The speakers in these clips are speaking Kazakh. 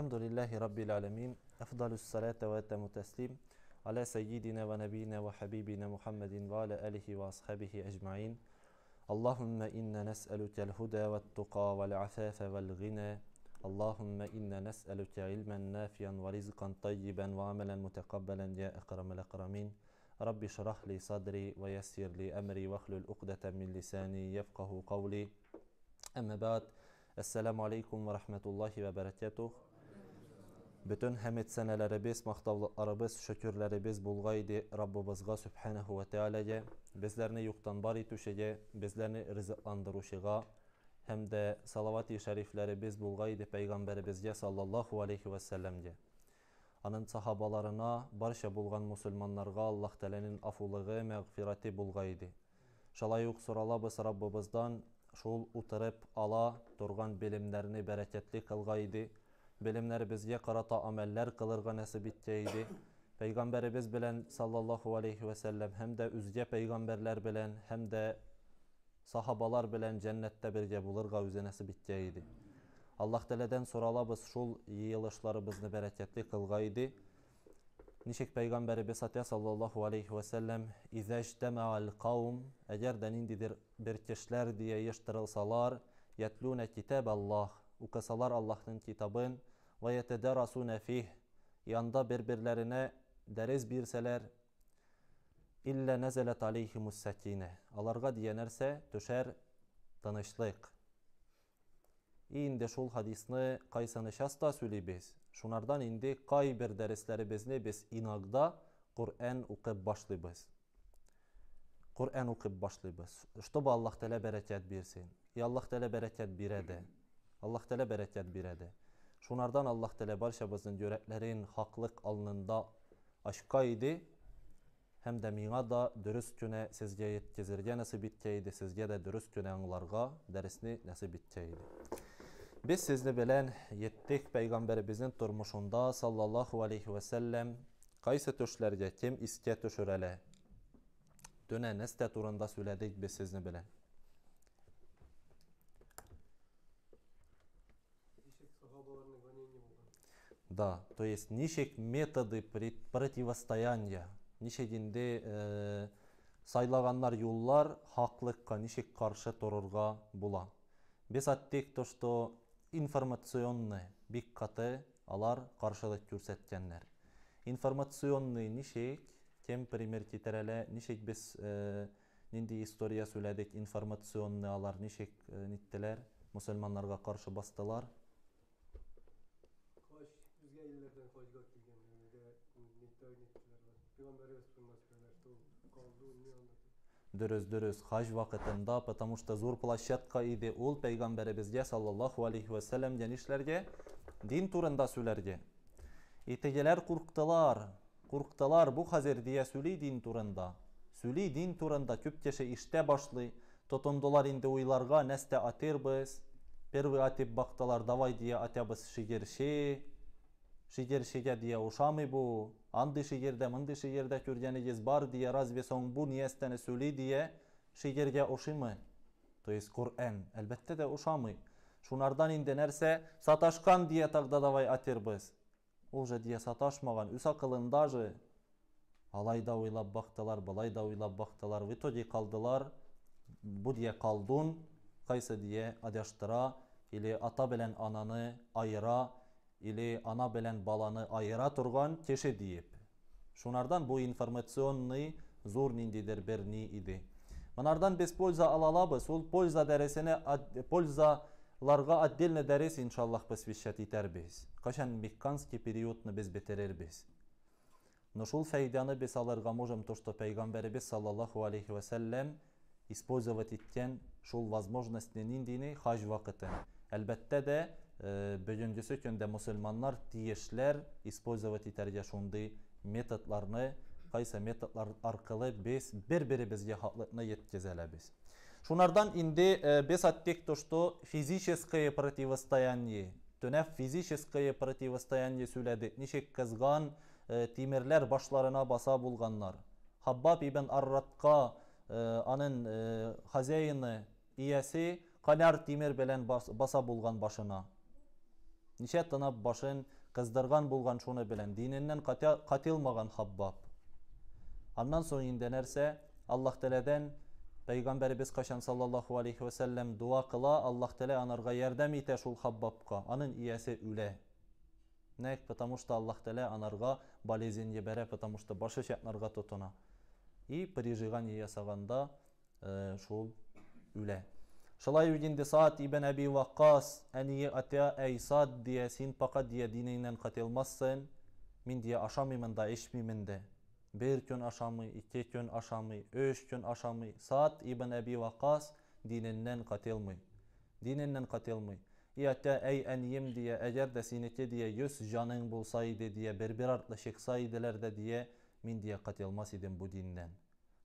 الحمد لله رب العالمين أفضل الصلاة وأتم التسليم على سيدنا ونبينا وحبيبنا محمد وعلى آله وأصحابه أجمعين اللهم إنا نسألك الهدى والتقى والعفاف والغنى اللهم إنا نسألك علما نافعا ورزقا طيبا وعملا متقبلا يا أكرم الأكرمين رب اشرح لي صدري ويسر لي أمري واحلل عقدة من لساني يفقه قولي أما بعد السلام عليكم ورحمة الله وبركاته Bütün həmid sənələrimiz, maqtavlıqlarımız, şükürlərimiz bulğaydı Rabbimizga Sübhanahu ve Teala'ya, bizlərini yuqdan bari tüşəyə, bizlərini rızıqlandırışığa, həm də salavat-i biz bulğaydı Peyğəmbərimizə sallallahu alayhi və səlləmə. Anın sahabalarına, barşa bulğan müsəlmanlara Allah tələnin afuluğu, məğfirəti bulğaydı. Şalayıq soralabız Rabbimizdan şul utarıb ala durğan bilimlərini bərəkətli qılğaydı bilimleribizge karata ameller kılırga nasip itteydi. Peygamberimiz bilen sallallahu aleyhi ve sellem hem de üzge peygamberler bilen hem de sahabalar bilen cennette birge bulurga üze nasip itteydi. Allah Teala'dan soralabız şul yığılışlarımızı bereketli kılgaydı. Nişek Peygamberi Besatya sallallahu aleyhi ve sellem İzeştema'al kavm Eğer de nindidir bir kişiler diye yıştırılsalar Yetlune kitaballah Allah'ın kitabın ve yetedarasune fih yanda birbirlerine deriz birseler illa nezelet aleyhimus sekine alarga diyenerse düşer danışlık. İndi şul hadisini qaysını şasta sülibis. Şunlardan indi qay bir dərisləri bizni biz inaqda Qur'an uqib başlayız. Qur'an uqib başlayız. Şutubu Allah tələ bərəkət birsin. Ya Allah tələ bərəkət birədir. Allah tələ bərəkət birədir. Şunlardan Allah tələ barşabızın görəklərin haqlıq alnında aşqa idi. Həm də minə da dürüst günə sizgə yetkizirgə nəsib etkəydi, sizgə də dürüst günə anlarga dərisini nəsib etkəydi. Biz sizni bilən yetdik Peyğəmbərimizin durmuşunda sallallahu aleyhi və səlləm qaysı töşlərgə kim iskə töşür ələ? Dönə nəstə turunda söylədik biz sizni bilən. да то есть нешек методы противостояния нешегинде э, сайлаганнар юллар хаклыкка нишек каршы торырга була без аттек то что информационный бик алар каршылык көрсөткөндөр информационный нишек тем пример китереле нишек без э, нинди история сөйләдек информационный алар нишек ә, э, ниттелер қаршы каршы бастылар дөрөс дөрөс хаж вақытында, потому что зур площадка иде ул пәйгамбәребезгә саллаллаху алейхи вәсәләм дин турында сөйләргә Итегелер тегеләр курктылар курктылар бу дия дин турында сөйли дин турында көп кеше иштә тотондолар тотындылар инде ойларға нәсте атырбыз первый атып бақталар давай ди атабыз шигерше шигершегә дия ошамый анды шегерде мынды шегерде көргенигиз бар дие, разве соң bu niyetten сөйлей diye шегерге ошыймы то есть Kur'an әлбәттә де ошамый шунардан инде нәрсә саташкан дие тогда давай атербыз ул же diye саташмаган үз акылында же алай да ойлап бақталар, былай да уйлап в итоге қалдылар бу дие калдун кайсы дие адаштыра или ата белән ананы айыра или ана белән баланы айыра торган кеше диеп. Шунардан бу информационный зур ниндидер бер ни иде. Монардан польза алалабыз, Ул польза дәресенә польза ларга отдельно дәрес иншаллах посвящать итәрбез. Кашан мекканский периодны без бетерербез. Но шул фәйданы без алырга можем то, что пәйгамбәрбез саллаллаху алейхи вәсәлләм использовать иткән шул возможностьны ниндини хаж вакытын. Әлбәттә дә бүгүнкүсү күндө мусулмандар тиешлер использовать итерге ушундай методларны кайсы методлар арқылы біз бири бирибизге хаклыкны жеткизе алабыз шунардан инде биз айттык то что физическое противостояние төнәп физическое противостояние сүйләдек ничек кызган тимерлер башларына баса болғанлар хаббаб ибн арратка аның хозяины иясе қанар тимер белән баса булган башына Ничә тынып башын қыздырған болған шуны білін, диненнән катылмаган Хаббаб. Аннан соң инде нәрсә? Аллаһ Пайғамбарыбыз қашан кашан саллаллаху алейхи ва сәлләм дуа қыла, Аллах Тәалә анарға ярдәм итә шул Хаббабка. Аның иясе үлә. Нәк, потому что Аллаһ анарға анарга болезнь ебәрә, потому что башы чатнарга тотына. И прижигание э, шул үлә. Şalay de Sa'd ibn Abi Vakkas eniye ate ey Sa'd diye sin paka diye dininden katılmazsın. Min diye aşamıymen da içmiymen de. Bir gün aşamı, iki gün aşamı, üç gün aşamı. Sa'd ibn Ebi Vakkas dininden katılmı. Dininden katılmı. İyate ey eniyim diye eğer de sinike diye yüz canın bulsaydı diye bir bir artla çıksaydılar da diye min diye katılmaz idim bu dinden.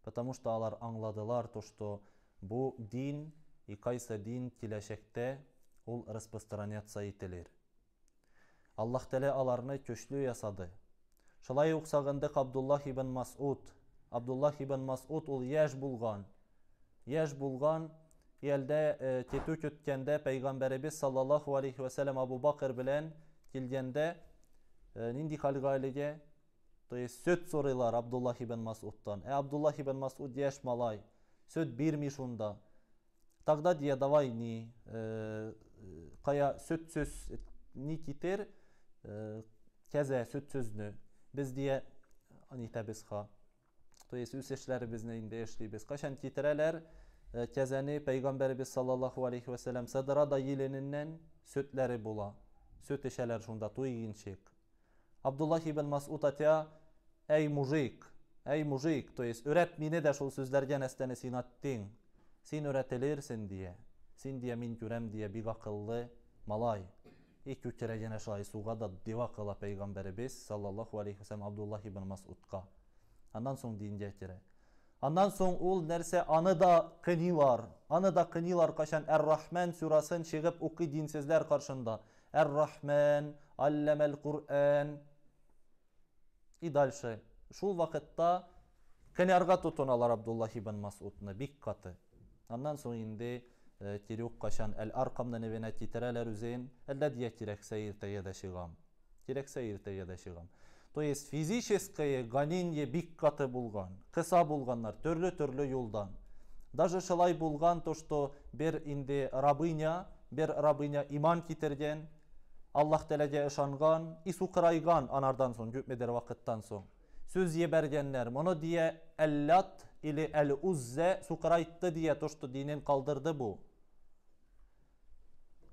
Потому что алар аңладылар bu din и кайсы дин киләчәктә ул распространяться ителер. Аллах Тәала аларны көчле ясады. Шулай ук Абдуллах ибн Мас'уд. Абдуллах ибн Мас'уд ул яш булган. Яш булган елдә кетү э, көткәндә пәйгамбәребез саллаллаху алейхи ва Абу Бакыр белән келгенде э, нинди хәлгә сөт сорыйлар Абдуллах ибн Мас'удтан. Ә э, Абдуллах ибн Мас'уд малай. Сөт бирми шунда. Тогда давай ни кая сөт сөз ни китер кәзә сөт сөзне без дия анитәбез ха. То есть үз эшләребезне инде эшлибез. Кашан китерәләр кәзәне пәйгамбәребез саллаллаху алейхи вассалам сәлләм садрада йилененнән сөтләре була. Сөт эшәләр шунда туйгынчык. Абдуллах ибн Мас'уд атя әй мужик, әй мужик, то есть өрәт мине дә шул сүзләргә нәстәне син аттың. Sin öğretilirsin diye, sin diye min görəm diye bir akıllı malay. İlk üç kere gene şahı suğa da diva kıla Peygamberimiz sallallahu aleyhi ve sellem Abdullah ibn Mas'udqa. Ondan sonra deyince kere. Ondan sonra ul nerse anı da kınılar. Anı da kınılar kaşan Er-Rahman surasın çıkıp oku dinsizler karşında. Er-Rahman, allemel Kur'an. И дальше. Шул вакытта кынярга тотуналар Абдуллах ибн Масудны бик каты. Андан соң инде э, тирюк кашан әл аркамдан эбене титерәләр үзен, әллә дия кирәксә иртәгә дә чыгам. Кирәксә иртәгә дә чыгам. То есть физическое гонение бик каты булган, кыса булганнар төрле-төрле юлдан. Даже шылай булган то, что бер инде рабыня, бер рабыня иман китергән, аллах Тәгаләгә ышанган, ису кырайган анардан соң, күпмедер вакыттан соң сөз ебергендер мұны дие әллат или әл уззе суқырайтты дие то что динен қалдырды бұл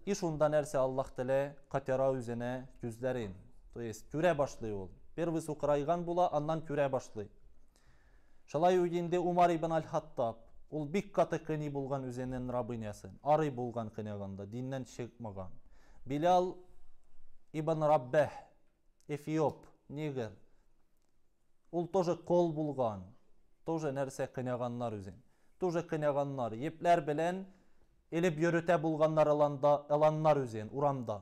и шунда нәрсе аллах тілі қатера үзене күздәрін. то есть күрә башлый ул первый суқырайған була аннан күрә башлый шалай үйінде умар ибн аль хаттаб ол бик қаты қыни болған үзенең рабынясын ары болған кынаганда диннән шықмаған билал ибн раббах эфиоп негр ул тоже кол булган тоже нәрсә кыйнаганнар үзен тоже кыйнаганнар епләр белән элеп йөрөтә булганнар аланда аланнар үзен урамда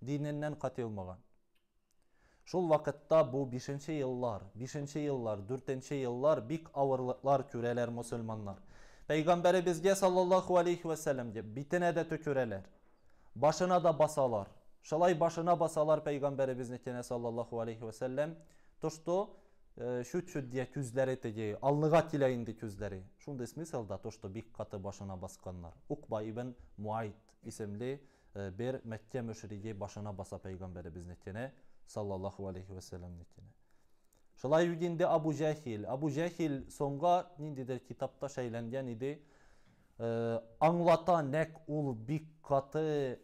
диненнән катылмаган шул вакытта бу 5 еллар 5 еллар 4 еллар бик авырлыклар күрәләр мусульманнар пәйгамбәребезгә саллаллаху алейхи вәсәләм дип битенә дә төкерәләр башына да басалар шалай башына басалар пәйгамбәребезнекенә саллаллаху алейхи вәсәләм То, что шүт-шүт дия көздері алныға аллыға тилейинди көздері шундай смыслда то что бик каты башына басканнар Уқба ибін муайт исемли бер мекке мүшіріге башына баса пейгамберибиздикине саллаллаху алейхи вассаламдикине шылай үгинде абу Жәхил. абу Жәхил соңга ниндидер, китапта шәйленген иди аңлата нәк ул бик каты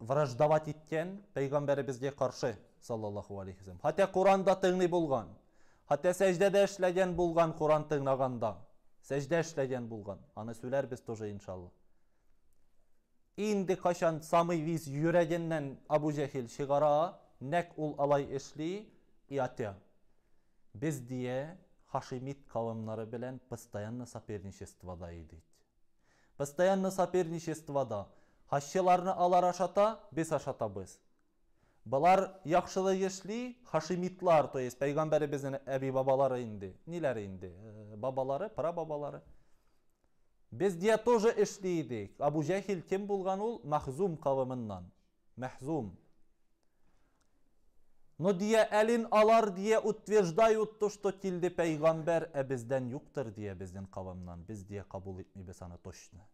враждовать иткен пейгамберибизге каршы саллаллаху алейхи вассалам хатта құранда болған хатта сәждәдә эшләгән болған құран тыңлаганда сәждә эшләгән болған аны сөйләрбез тоже иншалла инде қашан самый виз йөрәгеннән абу жәхил шығара нәк ул алай эшли иате Біз дие хашимит кавымнары белән постоянно соперничествода едет. постоянно соперничествода хашчыларны алар ашата без ашатабыз Бұлар яқшылы ешли хашимитлар, то есть пәйғамбәріміздің әби бабалары инде, нелері инде, э, бабалары, прабабалары. Біз де тоже ішлейдік. Абу Жәхил кем болған ол? Махзум қавымыннан. Махзум. Но дия әлін алар дия утверждают то, что келді пәйғамбәр әбізден юқтыр дия біздің қавымнан. Біз дия қабул етмейбіз аны точно.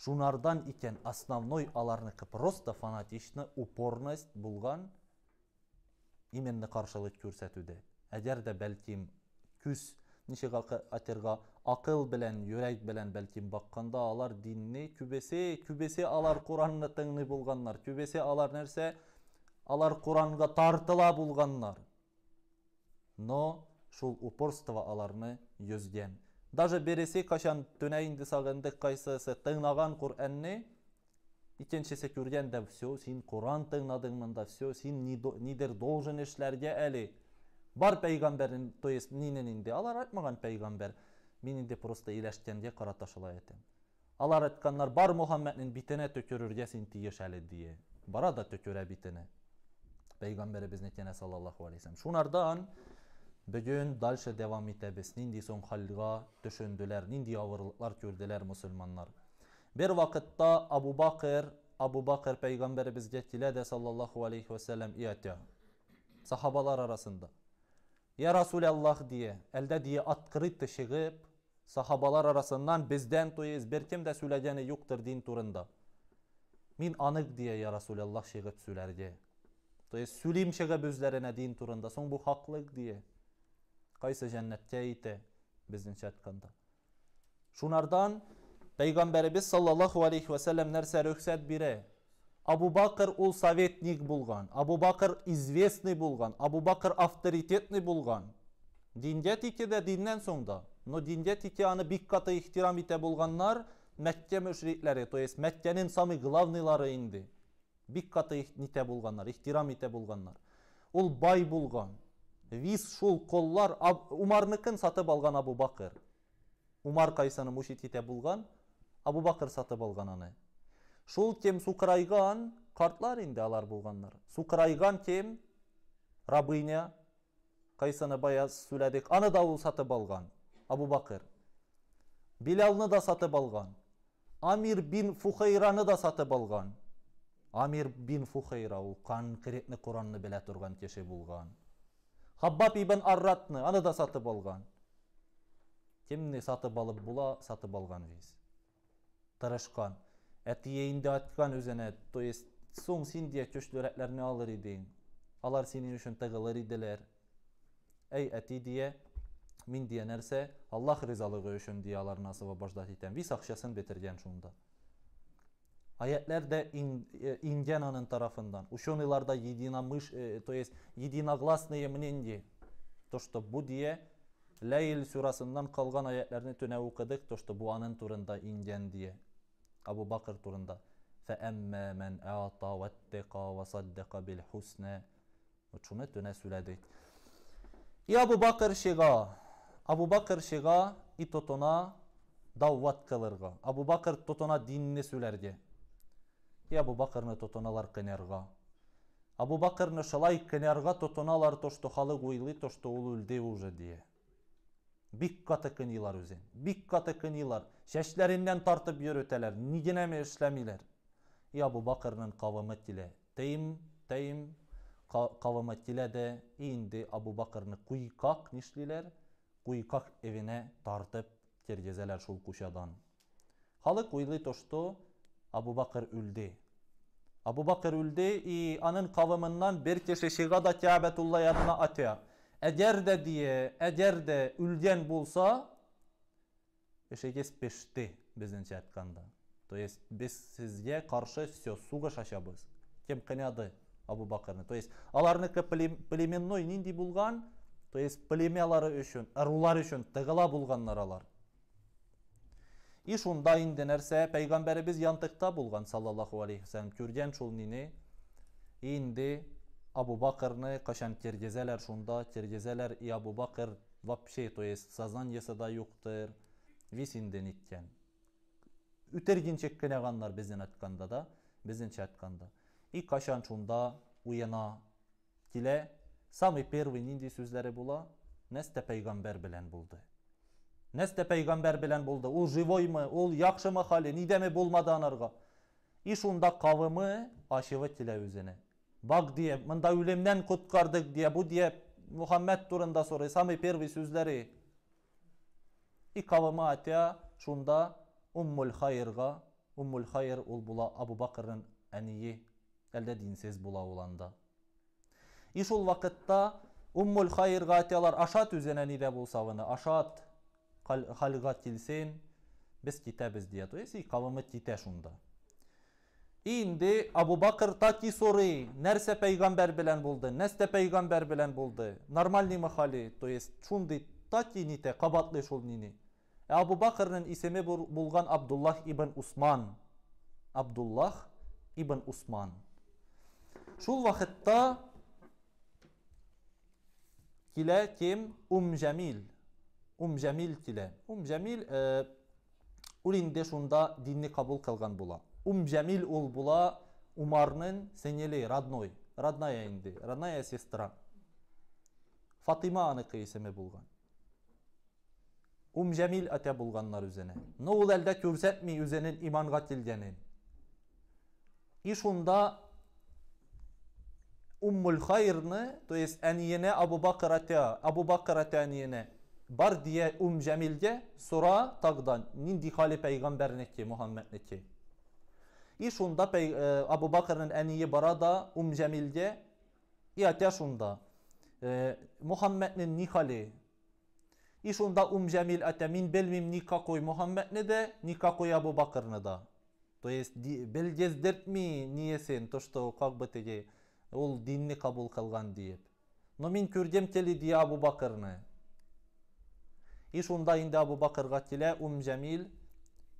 Жұнардан икен основной аларныкы просто фанатичны упорность болған именно каршылык күрсәтүдә әгәр да бәлким күз ничек атерга акыл белән йөрәк белән бәлким бакканда алар динне күбесе күбесе алар куранны тыңлый булганнар күбесе алар нәрсә алар куранга тартыла булганнар но шул упорство аларны өзген. Даже бересе кашан төнәйінді сағындық қайсысы тыңнаған Құр'әнні, икеншесе көргенде все, син Құран тыңнадың да все, син нидер должен эшләргә Бар пәйгамбәрін, то есть нинен инде, алар айтмаған пәйгамбәр, мен инде просто иләшкәнгә карата шулай әйтәм. Алар әйткәннәр бар Мөхәммәднең битенә төкерергә син тиеш әле дие. Бара да төкерә битенә. Пәйгамбәребез нәтиҗә саллаллаһу алейһи Шунардан Bugün dalşa davam etəbiz. Nindi son xalqa düşündülər, nindi yavırlıqlar gördülər müsəlmanlar. Bir vaxtda Abu Bakr, Abu Bakr peyğəmbərimiz getdilər də sallallahu alayhi və sallam iyətə. Sahabalar arasında. Ya Rasulullah deyə, əldə deyə atqırıtdı şığıb, sahabalar arasından bizdən tuyuz, bir kim də söyləyəni yoxdur din turunda. Min anıq deyə ya Rasulullah şığıb sülərdi. Tuyuz, sülim şığıb özlərinə din turunda, son bu haqlıq deyə. кайсы жаннатка ите биздинче айтканда шунардан пайгамбарыбыз саллаллаху алейхи вассалам нәрсе рөхсәт бере абу бакыр ул советник болған абу бакыр известный болған абу бакыр авторитетный болған динде тике де динден соң да но динде тике аны бик каты ихтирам ите булганнар мәкке мөшрикләре то есть мәккәнең самый главныйлары инде бик каты ите булганнар ихтирам ите булганнар ул бай болған виз шул коллар умарныкын сатып алған абу бакыр умар кайсаны мушит ите булган абу бакыр сатып алган аны шул кем сукырайган қартлар инде алар булганнар сукырайган кем рабыня кайсаны бая сүйләдек аны да сатып алган абу бакыр билалны да сатып алган амир бин Фухейраны да сатып алган амир бин фухайра ул конкретный куранны белә кеше булган хаббат ибн арратны аны да сатып алған темный сатып алып була сатып алған дейсіз тырышқан әтиейінде айтқан өзіне то есть соң сен де көштөрәтләрне алыр идең алар сенің үшін тығылыр иделер әй әти дие мин дие нәрсе аллах ризалығы үшін дие аларына освобождать итәм вис ақшасын бітірген шунда Ayetler de in, Индиананın tarafından. Ученыйларда единомыш, то есть единогласные мнение. То, что bu diye Лейл сүрасından қалған аятlarını төне оқыдық, то, что bu аның турында Индиан diye. Абу Бакыр турында. فَأَمَّا مَنْ أَعْطَى وَاتَّقَى وَصَدَّقَ بِالْحُسْنَى Şunu төне сөйләдік. И Абу Бакыр шиға. Абу Бакыр шиға и тотона дават кылырға. Абу Бакыр тотона динне сөйләрге. и абу бакырны тотуналар кынярга абу шалай кенерга тотоналар то что халык уйлый то что ул үлде уже дие бик каты кынилар үзен бик каты кынилар чәчләреннән тартып йөрөтәләр нигенәме генәме эшләмиләр и абу бакырның кавымы тиле тейм тейм кавымы тиле дә инде абу бакырны куйкак нишлиләр куйкак эвенә тартып тергезәләр шул кучадан халык уйлый то что Абу Бақыр үлде. Абу үлде, и аның қавымынан бір кеші шиға да Кәбетулла ядына атыя. Әгер де үлген болса, үшекес пешті біздің чәртқанда. То есть, біз сізге қаршы сө суғы шашабыз. Кем қынады Абу Бақырны? То есть, племенной нинди болған, то есть, племелары үшін, рулар үшін тығыла болғанлар алар. Иш инде денерсе пәйгамбәребез янтықта болған саллаллаху алейхи вассалам көрген шул нини инди Абу Бақырны, кашан тергезелер шунда тергезелер и Абу Бақыр, вообще то есть сознаниесы да юктыр вис инде иккен үтергенчек кенә ганнар безден айтканда да безденче айтканда и кашан шунда уена килә самый первый нинди сүзләре була нәстә пәйгамбәр белән булды Нәсте пәйгамбәр белән булды. Ул живоймы, ул яхшымы хәле, Нидеме булмады анарга. И шунда кавымы ашывы телә үзене. Бак дие, монда үлемнән коткардык дие, бу дие Мухаммәд турында сорый, самый первый сүзләре. И кавымы атя шунда Уммул Хайрга, Уммул Хайр ул була Абу Бакрның әние, әлдә динсез була ул анда. И шул вакытта Уммул Хайрга атялар ашат үзенә нидә булсавыны, ашат халгат келсен, біз китәбез дия то есть кавымы китә шунда инде абу бакыр таки сорый нәрсә пәйгамбәр белән болды, нәрсә пәйгамбәр белән болды, нормальный мәхали то есть шундый таки нитә кабатлый шул нине ә абу исеме болған абдуллах ибн усман абдуллах ибн усман шул вақытта килә кем ум жәмил! Умжамил Жамил тиле. Ум Жамил шунда динни қабыл кылган була. Умжамил Жамил ул була Умарның сеңели родной, родная инде, родная сестра. Фатима аныкы исеме булган. Умжамил ата болғанлар булганнар Но ул әлдә күрсәтми үзенең иманга килгәнен. И шунда Уммул Хайрны, то есть әниене Абу Бакыр әтә, Абу Бакыр әтә әниене bardiye um cemilge sura tagdan nindi hali peygamber neki Muhammed neki. İş onda pey, e, Abu Bakr'ın eniyi barada um cemilge İyate şunda e, Muhammed'nin nikali İş onda um cemil ete min belmim nikakoy Muhammed'ne de nikakoy Abu Bakr'ne da. То есть бел кездертми ниесен то что как бы теги ол динни кабул кылган деп. Но мен көргем келе ди Абу Бакырны. Ишунда инде Абу Abu Bakır Ум Um Ишунда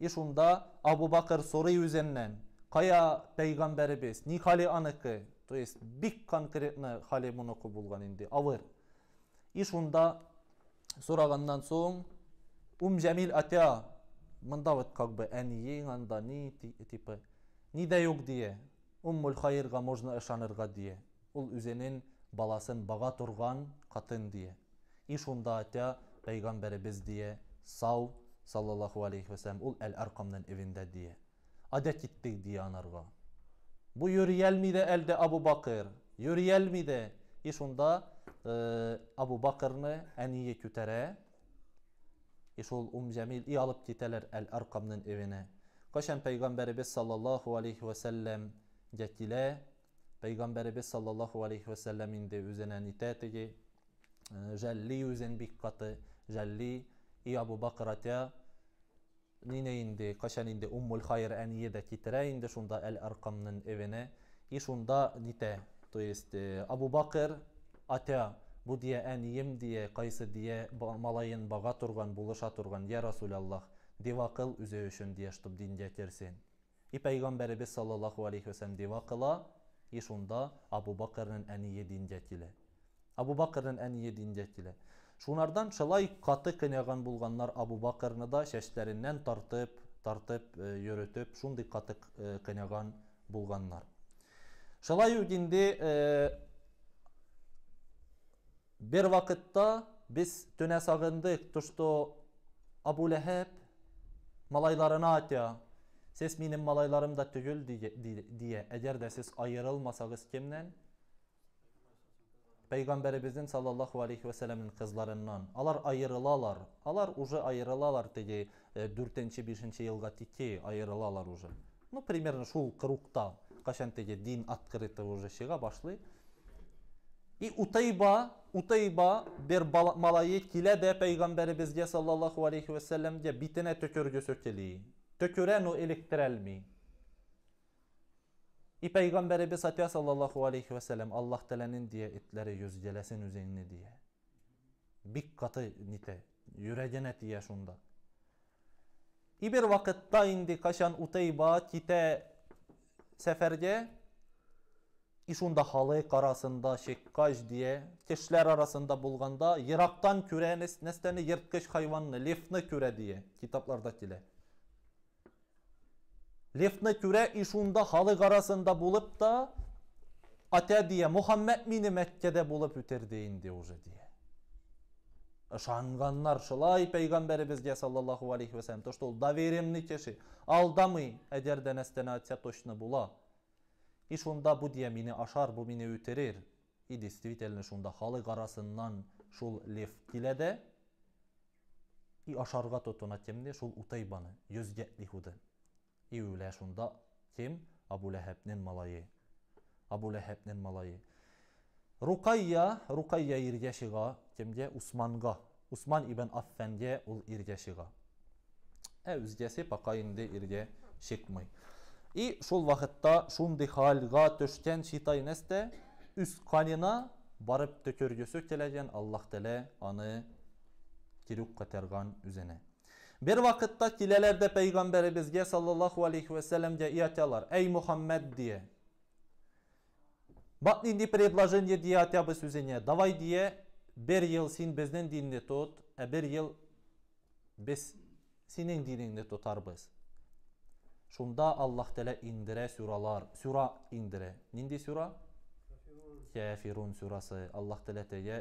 Абу onda Abu Bakır Кая üzerinden. Kaya peygamberimiz, nikali anıkı. То есть бик конкретно хали мұныкі булган инде. авыр Ишунда шунда сұрағаннан соң ум жамил атя мында вот как бы әниең анда ни типа ни да юк дие уммул хайырға можно ышанырға дие ул үзенен баласын баға тұрған қатын дие и шунда атя Peyğəmbərimiz deyə, Sav sallallahu aleyhi və sələm ul əl-Ərqamdan evində deyə. Adə gitdik deyə anarğa. Bu yürüyelmiydi elde Abu Bakır. Yürüyelmiydi. İş onda e, Abu Bakır'ını en iyi kütere. İş ol Um Cemil iyi alıp giteler El Arkam'ın evine. Kaşen Peygamberimiz sallallahu aleyhi ve sellem getile. Peygamberimiz sallallahu aleyhi ve sellemin de üzerine nitetigi. Jelli yüzen bir katı. жәлли и абу бакрата нине инде кашан инде уммул хайр әние китерә инде шунда әл арқамның эвене и шунда нитә то есть абу бакыр ата бу дия әнием дие кайсы дие малайын баға турган булыша турган я расулаллах девакыл үзе өчен дие чтоб дингә керсен и пәйгамбәребез саллаллаху алейхи вәсәләм дева кыла и шунда абу бакырның әние дингә килә абу бакырның әние дингә килә Şunlardan çalay qatı qınağan bulğanlar Abu Bakırını da şəşlərindən tartıb, tartıb, e, yürütüb, şundi qatı qınağan e, bulğanlar. Şalay üdindi e, bir vakitte biz düne sağındık tuştu Abu Leheb malaylarına atya. Ses benim malaylarım da tügül diye, diye. Eğer de siz ayrılmasanız kimden? Peyğəmbərimizin sallallahu alayhi və sələmin qızlarından. Alar ayrılalar. Alar уже ayrılalar dedi 4 5-ci ildə айырылалар ayrılalar уже. Ну примерно шул кругта қашан теге дин открыты уже шыға башлый. И Утайба, Утайба бер малайы килә дә Пәйгамбәребезгә саллаллаху алейхи вәсәлләмгә битенә төкергө сөкели. Төкөрән ул электрәлми. E Peyğəmbər Əbəsətiyyə sallallahu aleyhi və sələm Allah tələnin diye etləri yüzgələsin üzərinə diye. Bir qatı nitə, yüreğine diye şunda. E bir vakitte indi kaşan Uteyba kitə səfərgə İşunda halık arasında şekkaj diye keşler arasında bulganda Irak'tan küre nesneni yırtkış hayvanını lifni küre diye kitaplardakile. Лефны күрә ишунда халык арасында булып та Ата дия Мухаммед мине Мәккәдә булып үтерде инде уже дия. Ышанганнар шылай пәйгамбәребезгә саллаллаху алейхи вә сәллям, то доверенный кеше, алдамый, атса точно була. И шунда бу дия мине ашар, бу мине үтерер. И действительно шунда халык арасыннан шул леф килә и ашарға тотына темне шул утайбаны, йөзгәтлихуды. i ulaşında kim? Abu Leheb'nin malayı. Abu Leheb'nin malayı. Ruqayya, Ruqayya irgeşiga, kimge? Usmanga. Usman ibn Affenge ul irgeşiga. E üzgesi paka indi irge şıkmay. И шул вакытта шундый халга төшкән шитай нәстә үз канына барып төкергесе теләгән Аллаһ теле аны кирук катарган үзенә. Бір вақытта келелерді пейгамбері бізге салаллаху алейху вассаламге иятялар. Әй Мухаммад дие. Бақ дейінде предложенде дие атя біз өзіне. Давай дие, бір ел сен біздің дініне тұт, ә бір ел біз сенің дініңді тұтар біз. Шында Аллах тәлі индіре сүралар, сүра индіре. Нінде сүра? Кәфирун сүрасы. Аллах тәлі тәге,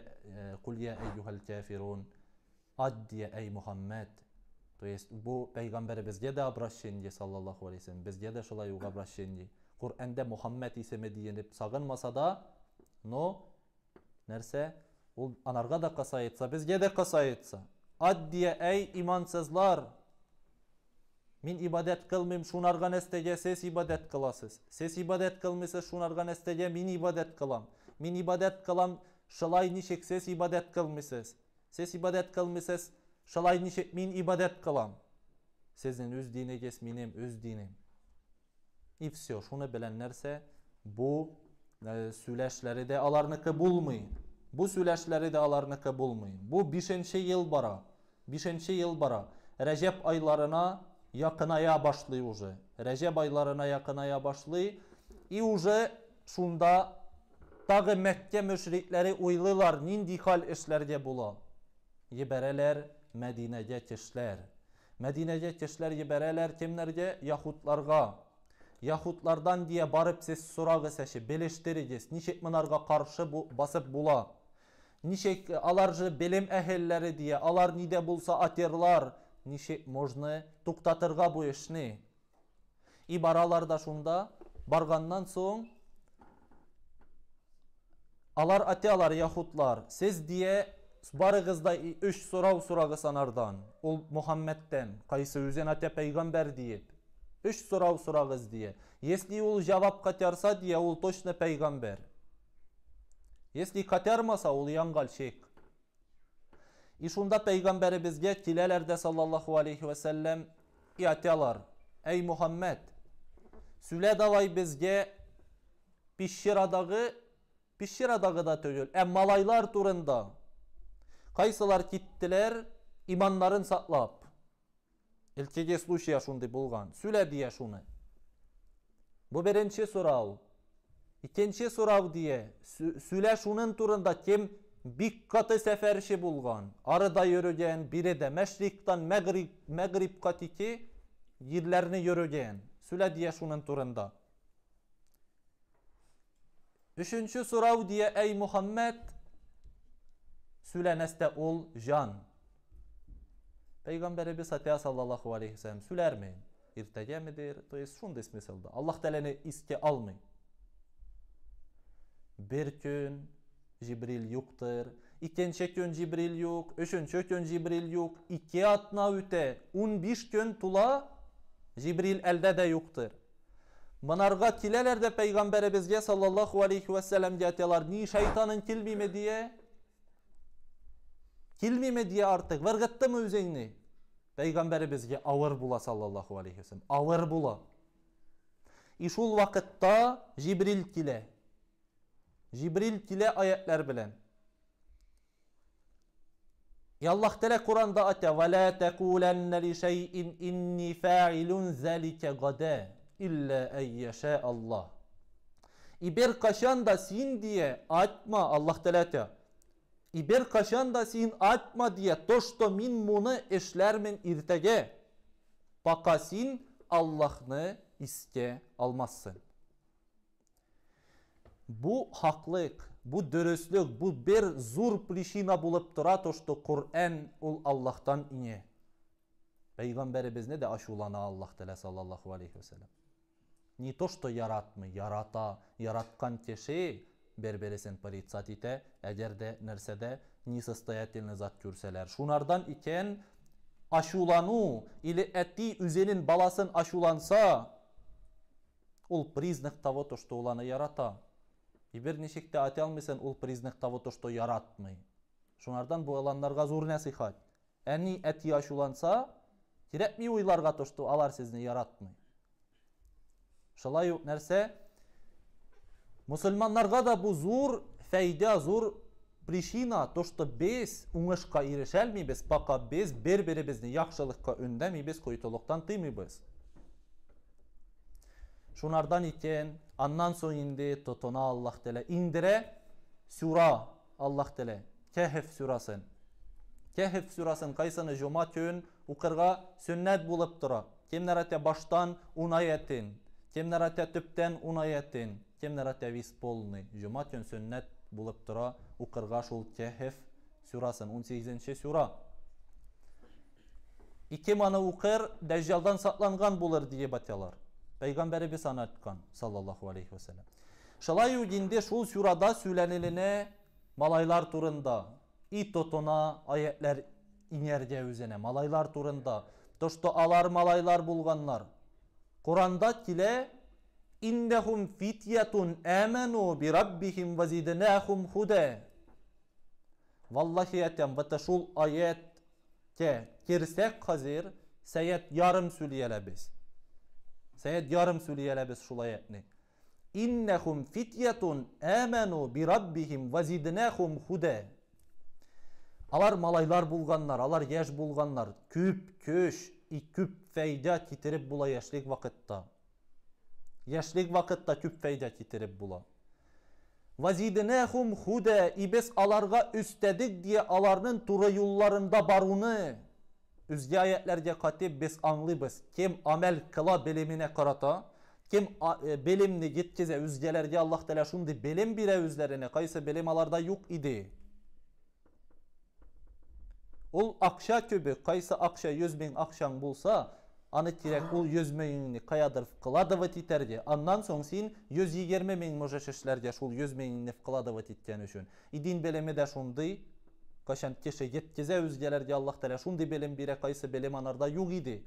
құл е, әйюхәл кәфирун. Ад дие, әй Мухаммад то есть бұл пайғамбар бізге де обращение саллаллаху алейхи вассалам бізге де шулай обращение құранда мұхаммед есімі деп сағынмаса да но нәрсе ол анарға да қасайытса бізге де қасайытса аддия әй имансызлар мен ибадат қылмаймын шунарға нәстеге сіз ибадат қыласыз сіз ибадат қылмайсыз шунарға нәстеге мен ибадат қылам мен ибадат қылам шылай нишек сіз ибадат қылмайсыз сіз ибадат қылмайсыз Шалай мен ибадат кылам. Сездин өз динегес, менем өз динем. И все, шуны белән нәрсә бу сөйләшләре дә аларныкы булмый. Бу сөйләшләре дә аларныкы булмый. Бу 5нче ел бара. 5нче ел бара. Рәҗәп айларына якыная башлый уже. Рәҗәп айларына якыная башлый. И уже шунда тагы Мәккә мөшрикләре уйлыйлар, нинди хәл эшләргә була. Ебәрәләр, Мәдинәге кешләр. Мәдинәге кешләр ебәрәләр кемнәргә? Яхудларға. Яхудлардан дия барып сез сұрағы сәші, белештерегез, ничек мынарга каршы басып була. Нишек алар же белем әхелләрі дия, алар нидә булса атерлар, Нишек можно туқтатырға бу эшне. И да шунда, барганнан соң алар атялар яһудлар, сез дия Barығыз үш сұрау сұрағыз анардан. Ол Мұхаммедтен, қайсы өзен ата пайғамбар дейіп. Үш сұрау сұрағыз дие. Если ол жауап қатярса дие, ол точно пайғамбар Если қатармаса ол яңғал И шунда пәйғамбәрімізге келелер де саллаллаху алейхи и иятялар. Әй Мұхаммед, сүлә давай бізге пишширадағы, пишширадағы да түгіл, ә малайлар турында, Кайсылар киттиләр иманнарын саклап. Элчеге случая шундый булган. Сүләп дия шуны. Бу беренче сорау. Икенче сорау дие. Сүлә шунын турында кем бик каты сәфәрше булган. Арыда йөрөгән, бире дә мәшриктан мәгрип, мәгрипкә тики йирләрне йөрөгән. Сүлә дия шунын турында. Үшінші сұрау дие, әй Мұхаммед, Süleneste ol jan. Peygamber biz hatta sallallahu aleyhi ve sellem süler mi? İrtege midir? To jest şunda smiselde. Allah teleni iske almay. Bir gün Cibril yoktur. İkinci gün Cibril yok. Üçüncü gün Cibril yok. İki atna öte, on beş gün tula Cibril elde de yoktur. Manarga kileler de Peygamber'e bizge sallallahu aleyhi ve sellem diyeteler. Ni şeytanın kilmimi diye келмеме дие артық варғаттама өзіңне бізге ауыр була саллаллаху алейхи вассалам ауыр була и шул вакытта жибрил килә жибрил килә аятлар белән и аллах тәала құранда айта вәлә тәкуләннә ли шәйин инни фәилун зәликә Иллә илля айяша аллах и бер да син дие айтма аллах тәала И бер да син айтма дия, то что мин муны эшләрмен иртәгә, пока син Аллахны истә алмассың. Бұл хақлық, бұл дөрөслек, бұл бер зур причина болып тұра, то что Коръән ол Аллаһтан ине. Пәйгамбәребезне дә ачулана Аллах Тәала саллаллаһу алейхи ва Не то, что яратмый, ярата, кеше berberesen paritsat ite, eger de nersede nisastayatilini zat görseler. Şunardan iken aşulanu ili ettiği üzenin balasın aşulansa ol признак того, то, что уланы ярата. И bir нешекте ате алмыйсан ул признак того, то, что яратмый. Шунардан бу аланларга зур насихат. Әни әти ачуланса, кирәкми уйларга то, что алар сезне яратмый. Шулай ук нәрсә Musulmanlarga да бұ zor fayda, zor бришина, тошты біз bez uңышқа ирешәлмибез, пока без бер-беребезне жақшылыққа үндәмибез, куйтылыктан тыймыйбыз. Шунардан икән, аннан соң инде тотына Аллаһ тілі, индире, сура Аллаһ тілі, кәхіф сүрасын. Кәхіф сүрасын кайсыны жума көн укырга сүннәт болып тора. Кемнәрәтә баштан Кем наратя төптән унаятин, кем наратя висполны, жума төн сүннәт булып тора, укырга шул кәһф сүрасын, 18-нче сүра. Ике маны укыр, дәҗҗалдан сакланган булыр диеп аталар. Пәйгамбәребез аны айткан, саллаллаху алейхи ва сәлләм. инде шул сүрада сөйләнелене малайлар турында, и тотона аятлар инергә үзенә малайлар турында, то что алар малайлар булганнар, Kur'an'dakile innehum fityetun amenu bi rabbihim ve zidnahum hude. Vallahi etem ve teşul ayette girsek hazır seyet yarım süliyele biz. Seyet yarım süliyele biz şul ayetini. İnnehum fityetun amenu bi rabbihim ve zidnahum hude. Alar malaylar bulganlar, alar yeş bulganlar, küp, köş, и fayda фәйдә китереп була яшьлек Yaşlık Яшьлек küp fayda фәйдә китереп була. Вазиденахум худа и без аларга üstedik diye alarının туры yollarında baruны Üzge ayetlerde katip biz anlıyız. Kim amel kıla bilimine karata, kim e, bilimni gitkize üzgelerde Allah Teala şundi bilim bire üzlerine, kaysa belim alarda yok idi. Ул акча көбі, қайсы ақша 100 мең ақшаң болса, аны керек ул 100 меңіңні қаядыр вкладывать итерде. Аннан соң сен 120 мең можеш эшләргә шул 100 меңіңні вкладывать иткән өчен. И дин белеме дә шундый, кашан кеше еткезе үзгәләргә Аллаһ Таала шундый белем бирә, кайсы белем анарда юк иде.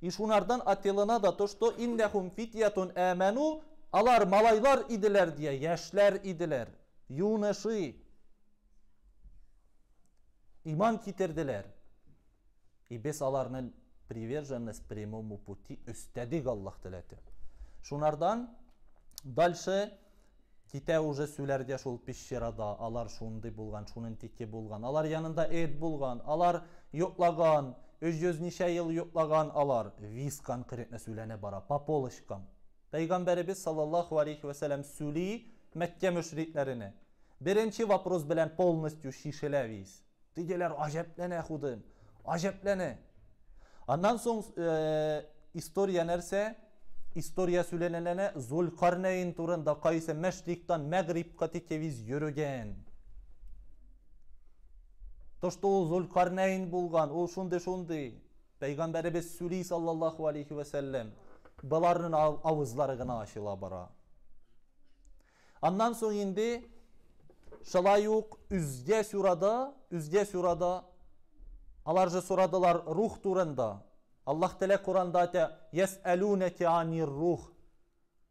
И шунардан атылына да то, что иннахум фитьятун аману, алар малайлар иделәр дия, яшьләр иделәр, юнаши, iman kitirdiler. İbesalarının приверженность прямому пути üstelik Allah diləti. Şunlardan дальше китә уже сүләрдә шул пещерада алар шундый булган, шунынтики булган. Алар янында эт булган, алар юклаган, 300 ничә ел юклаган алар вис конкретно сүләнә бара по полочкам. Пәйгамбәребез саллаллаху алейхи ва сәлләм сүли Мәккә мөшрикләренә. Беренче вопрос белән полностью шишелә вис. Digələr acəblənə xudum, acəblənə. Ondan son e, istoriya nərsə, istoriya sülənənə Zulqarneyn turunda qaysə məşriqdən məqrib qatı keviz yürügən. То, что у Зулькарнейн булган, ул шундый-шундый. Пәйгамбәребез Сүли саллаллаху алейхи вәсәлләм. Баларның авызлары гына ачыла бара. Аннан соң инде Шалайук үзге сурада үзге сурада алар же сурадалар рух турында. Аллах тілі Құранда айта яс әлунеке рух».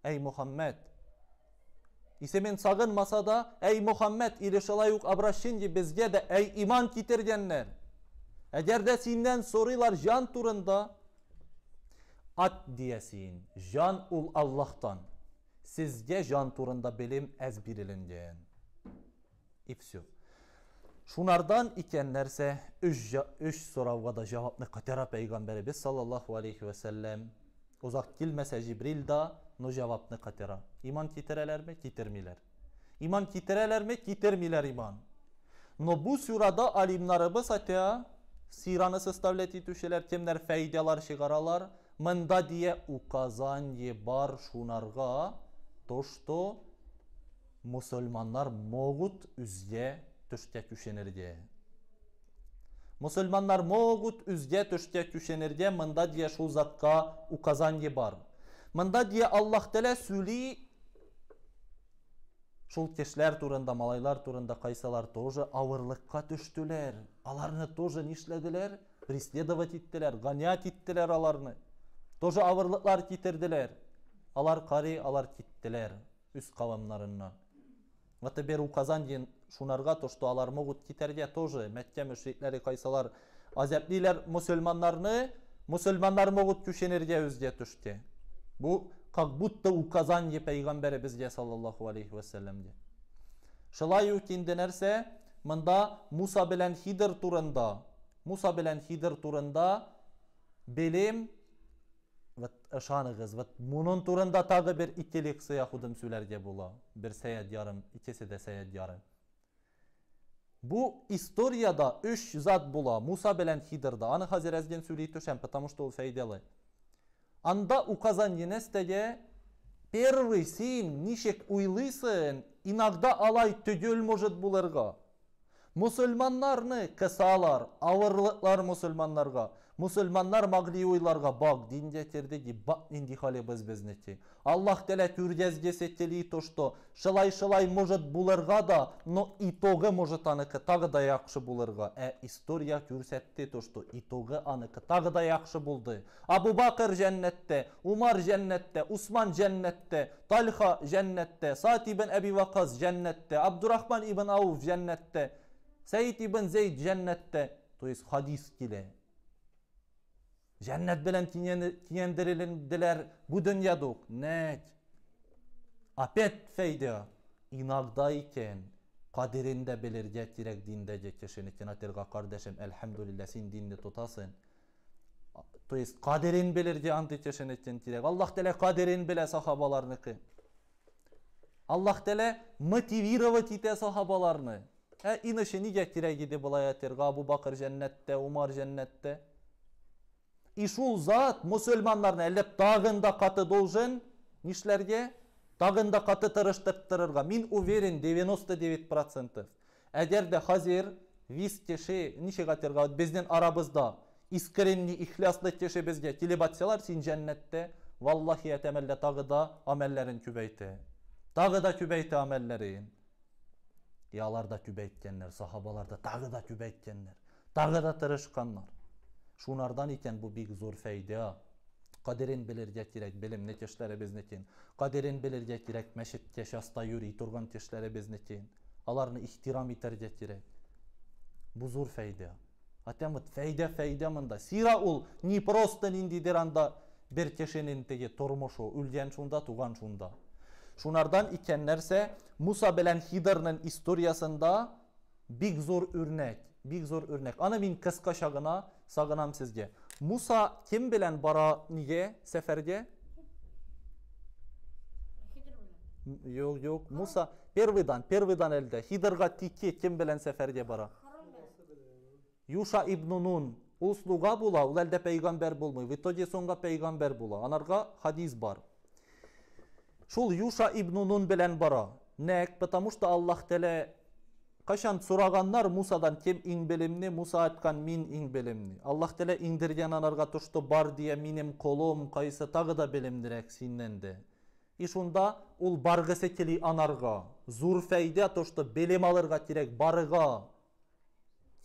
Әй Мұхаммед, исемен сағынмаса да, әй Мухаммед, или шалайук обращение бізге де, әй иман китергеннәр Әгер де жан турында, ат диясин, жан ул Аллахтан. Сізге жан турында білім әз и все. Шунардан икән нәрсә өч, өч сорауга да җавапны кайтара пәйгамбәребез саллаллаху алейхи вәсәлләм. Узак килмәсә Җибрил да ну җавапны кайтара. Иман китерәләрме? Китермиләр. Иман китерәләрме? Китермиләр иман. Но бу сүрада алимнарыбыз атя сираны составлять итүчеләр кемнәр фәйдәләр чыгаралар? Монда дия указание бар шунарга то, что мұсылмандар могут үзге түште күшенерге мұсылмандар моғұт үзге түште күшенерге мында дия шул затқа указание бар мында дия аллах тәала сули шул кешеләр турында малайлар турында қайсалар тоже ауырлыққа түштіләр аларны тоже нишләделәр преследовать иттеләр гонять иттеләр аларны тоже ауырлыклар китерделәр алар қари алар киттеләр үз қаламнарыннан Вата беру казандин шунарга то что алар могут китәргә тоже Мәккә мөшрикләре кайсалар азаплиләр мусульманларны, мусульманлар могут күшенерге өзге төште. Бу как будто указание пәйгамбәре бізге, салаллаху алейхи ва Шылай Шулай ук инде монда Муса белән Хидр турында, Муса белән Хидр турында белем вот ышаныгыз вот мунун турында тагы бир иттелик сыя худым сүйләргә була бер сәят ярым икесе де сәят ярым бу историяда өч зат була муса белән хидырда аны хәзер әздән сөйли төшәм потому что ул файдалы анда указание нестәгә первый син нишек уйлыйсың иногда алай төгөл может булырга мұсылманларны қысалар ауырлықлар мұсылманларға мұсылманлар мағлиуйларға баг диндетердеги бак ниндихале безбезнети аллах тәлә түргәзгесетели то что шылай шылай может булырга да но итогы может аныкы тағы да яхшы булырга ә история күрсәтте то что итогы аныкы тагы да яхшы булды абу бакыр жәннәттә умар жәннәттә усман жәннәттә тальха жәннәттә сат ибн әби вақас жәннәттә абдурахман ибн ауф жәннәттә Said ibn Zeyd cennette, to jest hadis kile. Cennet bilen kinyendirildiler bu апет Net. Apet feyda. inagdayken kaderinde belirgek direk dindecek kişini kinatirga kardeşim elhamdülillah sin tutasın. есть kaderin belirge anti kişini Allah tele kaderin bile sahabalarını Аллах Allah ә инышы неге керек еді былай әтер ғабу бақыр жәннәтте умар жәннәтте и зат мұсылмандарны әліп тағын да қаты должен нишләргә тағын да қаты тырыштыртырырға мин уверен 99 процентов әгәр қазір, хәзер виз кеше ничек арабызда искренне ихляслы теше бізге келіп атсалар син жәннәтте валлахи әтәмәллә тағыда да амәлләрен күбәйтә тагы да де алар да түбе айткеннер сахабалар да тагы да түбе айткеннер да тырышканнар шунардан икән бу бик зур фәйдә кадерен белергә кирәк белем не қадерен кадерен белергә кирәк мәчеттә часта йөри торган тешләребезнекен аларны ихтирам итәргә кирәк бу зур фәйдә атамыт фәйдә фәйдә монда сира ул не просто ниндидер анда бер тешенен теге тормошо үлгән шунда туган шунда Şunlardan ikenlerse Musa belen Hidar'ın istoriyasında big zor örnek. Big zor örnek. Ana min kıska şagına sagınam sizge. Musa kim bilen bara niye seferge? Yok yok. Musa pervidan, pervidan elde. Hidarga tiki kim bilen seferge bara? Yuşa ibnunun Nun. bula, слуга була, ул әлдә пәйгамбәр булмый. В итоге соңга пәйгамбәр була. Шул Юша ибнунун белән бара. Нәк, потому что Аллах Тәлә қашан сураганнар Мусадан кем иң белемне, Муса айткан мин иң белемне. Аллах Тәлә иңдергән анарга тушты бар дия минем колом кайсы тагы да белемдерәк синнән де. И шунда ул баргысы кели анарга. Зур то что белем алырга кирәк барыга.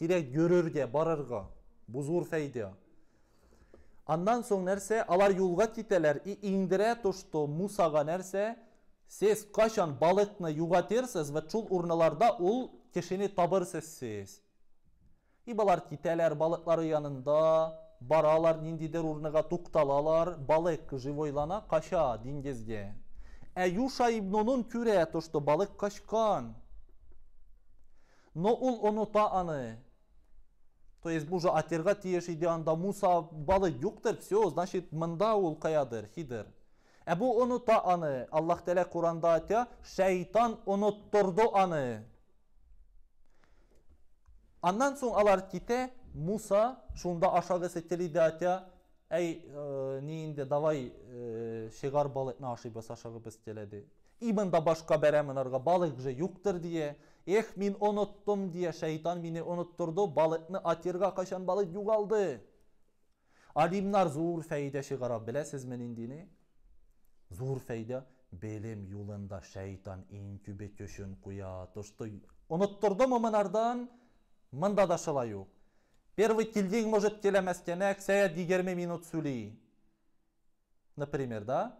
Кирәк görергә барырга. Бу зур фәйдә андан соң нәрсе алар юлға китәләр и иңдерә тошто мусага нәрсә сез балықны юға терсіз вот шул урналарда ул кешене табырсыз сез и балар китәләр янында баралар ниндидер урныга тукталалар балык живойлана қаша диңгезге ә юша ибнунун күрә тошто балык качкан но ул оныта аны То есть бұжы атерға тиеш де анда Муса балы юктыр, все, значит, мында ул қаядыр хидер. Әбу бу аны, Аллах тәлә Құранда атя, шайтан оноттырды аны. Аннан соң алар кете, Муса шунда ашағы сетели атя, әй, ә, э, нейінде, давай, э, шеғар шегар балыкны бас ашағы біз теледі. Ибн да башка бәрәмен арга балык же дие, Эх, мен оныттым дия шайтан мені оныттырды, балықны атерға қашан балық дюғалды. Алимнар зұғыр фәйді шығара білесіз мен ендіне? Зұғыр фәйді белем юлында шайтан инкюбе көшін куя тұшты. Оныттырды мұ мұнардан? да шылай оқ. Первый келден мұжыт келемәстен сәйә дегерме минут сөйлей. Например, да?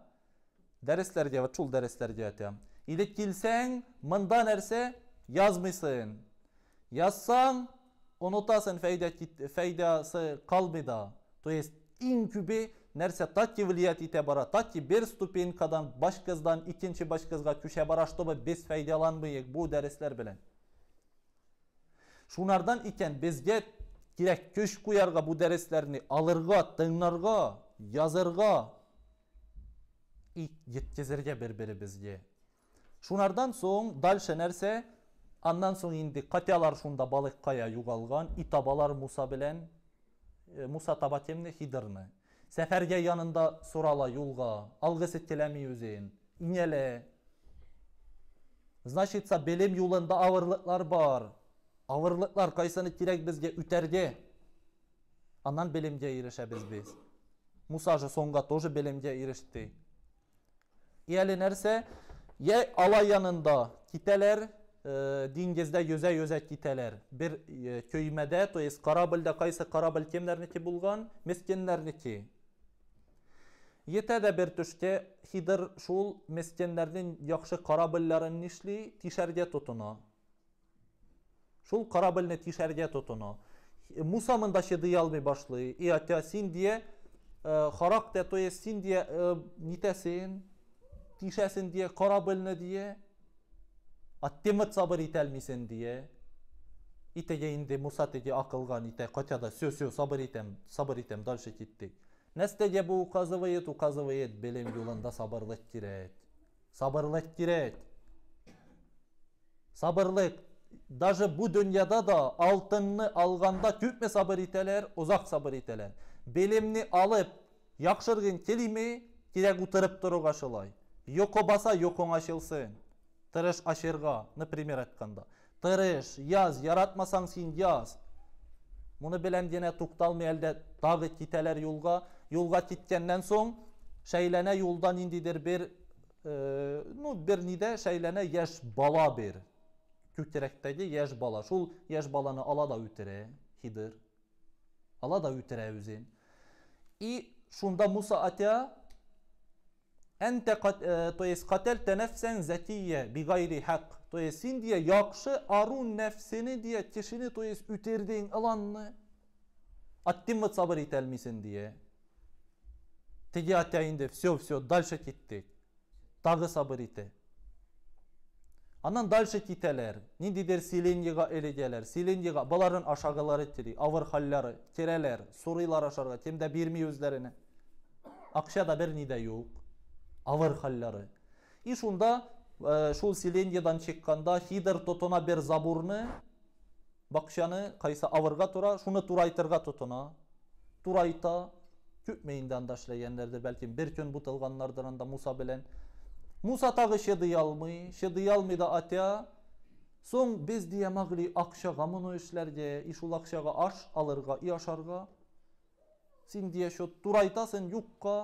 Дәрістерде, вот шул дәрістерде әтем. келсең, мұнда нәрсе, yazmışsın. Yazsan unutasın faydası kalmıda. To jest inkübi nerse tatki vliyat itibara tatki bir stupinkadan başkızdan ikinci başkızga köşe bara чтобы biz faydalanmayık bu dersler bilen. Şunlardan iken bizge gerek köş koyarga bu derslerini alırga, tınlarga, yazırga, yetkizirge bir-biribizge. Şunardan soğun dalşe nerse Андан соң инде қатиялар шунда балыккая қая и итабалар Муса белән э, Муса таба темне Хидырны. Сәфәргә янында сорала юлға, алғы теләми өзін, инәле. Значится, белем юлында ауырлықлар бар. Авырлыклар кайсыны кирәк бізге, үтәргә? Андан белемгә ирешәбез без. Муса же тоже белемгә иреште. Иәлі нәрсе, Я алай янында кителер, диңгездә йөзә-йөзә китәләр. Бер көймәдә, то есть корабльдә кайсы корабль кемнәрнеке булган? Мескеннәрнеке. Етә дә бер төшкә Хидр шул мескеннәрнең яхшы корабльләрен нишли, тишәргә тотына. Шул корабльне тишәргә тотына. Муса монда чыдый алмый башлый. И атя син дие харак да, то есть син дие нитәсен, тишәсен дие корабльне дие аттемат сабыр ете алмайсың дие итеге инде муса теге акылган ите качада сө сө сабыр итем сабыр итем дальше кеттик нестеге бу указывает указывает белем жолунда сабырлык керек сабырлык керек сабырлык даже бу дөньяда да алтынны алганда күпме сабыр ителер узак сабыр ителер билимни алып жакшыргың келими керек утырып турууга ушулай йоко баса йокоң ачылсын тырыш ашерға например айтқанда тырыш яз яратмасаң син, яз мұны біләм дене тукталмай әлде дағы китәләр юлға юлға киткәннән соң шәйләнә юлда ниндидер бер ә, ну бер нидә шәйләнә яш бала бер күкрәктәге яш бала шул яш баланы ала да үтерә хидыр ала да үтерә үзен и шунда муса атя Әнтә kat, e, to jest katelte nefsen zekiye bi gayri яхшы To jest sin diye yakşı arun nefsini diye kişini to jest üterdiğin все все дальше gittik. Тагы сабыр ite. Анан дальше китәләр. Ниндидер силеньега элегәләр. Силеньега баларын ашагылары тири, авыр сурыйлар ашарга, бирми үзләренә. Акча да дә юк ауыр халлары и шунда э, шул селениядан чыкканда хидер тотона бер забурны бакчаны кайса авырга тура шуны турайтырга тотона турайта күп мейінданда эшләгәннәрдер бәлкім бир күн бутылганнардыр анда муса белән муса тагы чыдый алмый чыдый алмый да атя соң биз дие магли акчага муну эшләргә и шул акчага аш алырга и ашарга син дия шо турайтасың юкка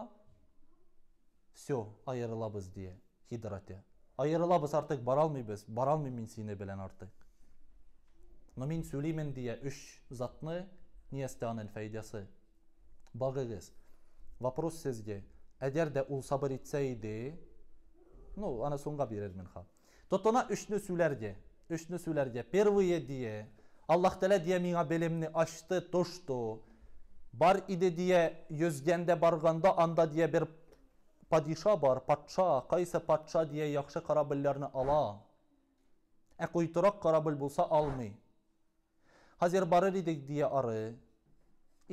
все айырылабыз дие хидратия айырылабыз артык бара алмайбыз бара алмайм мин сине белән артык но мин сөйләймен дие үч затны ниястәнен файдасы багыгыз вопрос сезге әгәр дә ул сабыр итсә иде ну аны соңга бирермен ха тотана үшне сүләргә үшне сүләргә первые дие аллах тәлә дие миңа белемне ашты тошты бар иде дие йөзгәндә барганда анда дие бер Padişah var, patşa, qaysa patşa deyə yaxşı qarabillərini ala. Əquyturaq qarabil bulsa almay. Hazır barır idik deyə arı.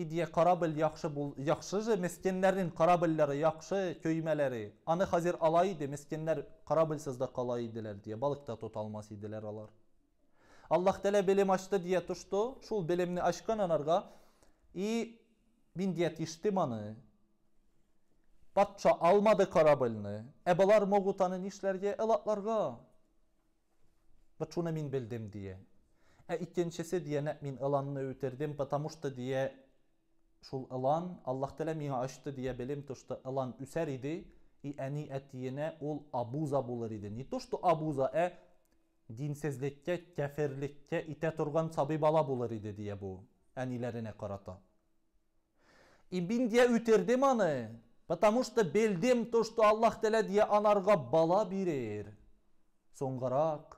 İdiyə qarabil yaxşı bul, yaxşıcı miskinlərin qarabilləri yaxşı, köymələri. Anı hazır alaydı, miskinlər qarabilsiz də qalaydilər deyə balıq da tutalmaz idilər alar. Allah tələ bilim açdı deyə tuşdu. Şul bilimini aşqan anarğa i bin diye tiştimanı Патша алмады корабльны. Ә балар могут аны нишләргә? Элатларга. Вот шуны мин белдем дие. Ә икенчесе дие, нәк мин ыланны үтердем, потому что дие шул ылан Аллах Тәлә миңа ачты дие белем то, что ылан үсәр иде, и әни әтиенә ул абуза булыр иде. Не то, что абуза, ә динсезлеккә, кәферлеккә итә торган сабый бала булыр иде дие бу әниләренә карата. И бин дие үтердем аны, Потому что bildim то, что Аллах Тәлә дие анарға бала бирер. Соңғарақ,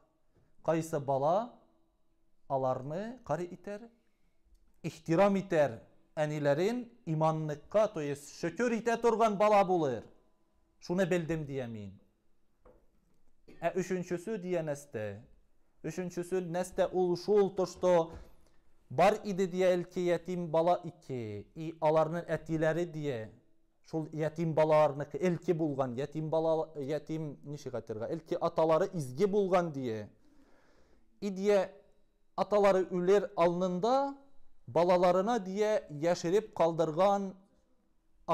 қайсы бала аларны қары итер, ихтирам итер, әниләрен иманлыққа, то есть шөкөр итә торған бала булыр. Шуны белдем дия мин. Ә үшіншісі дия нәсті. Үшіншісі нәсті ул шул то, что бар иде дия әлке ятим бала ике, и аларның әтиләре дия шул ятим балаларныкы элки булган ятим бала ятим ничек айтырга аталары изге болған дие идие аталары үлер алнында балаларына дие яшереп калдырган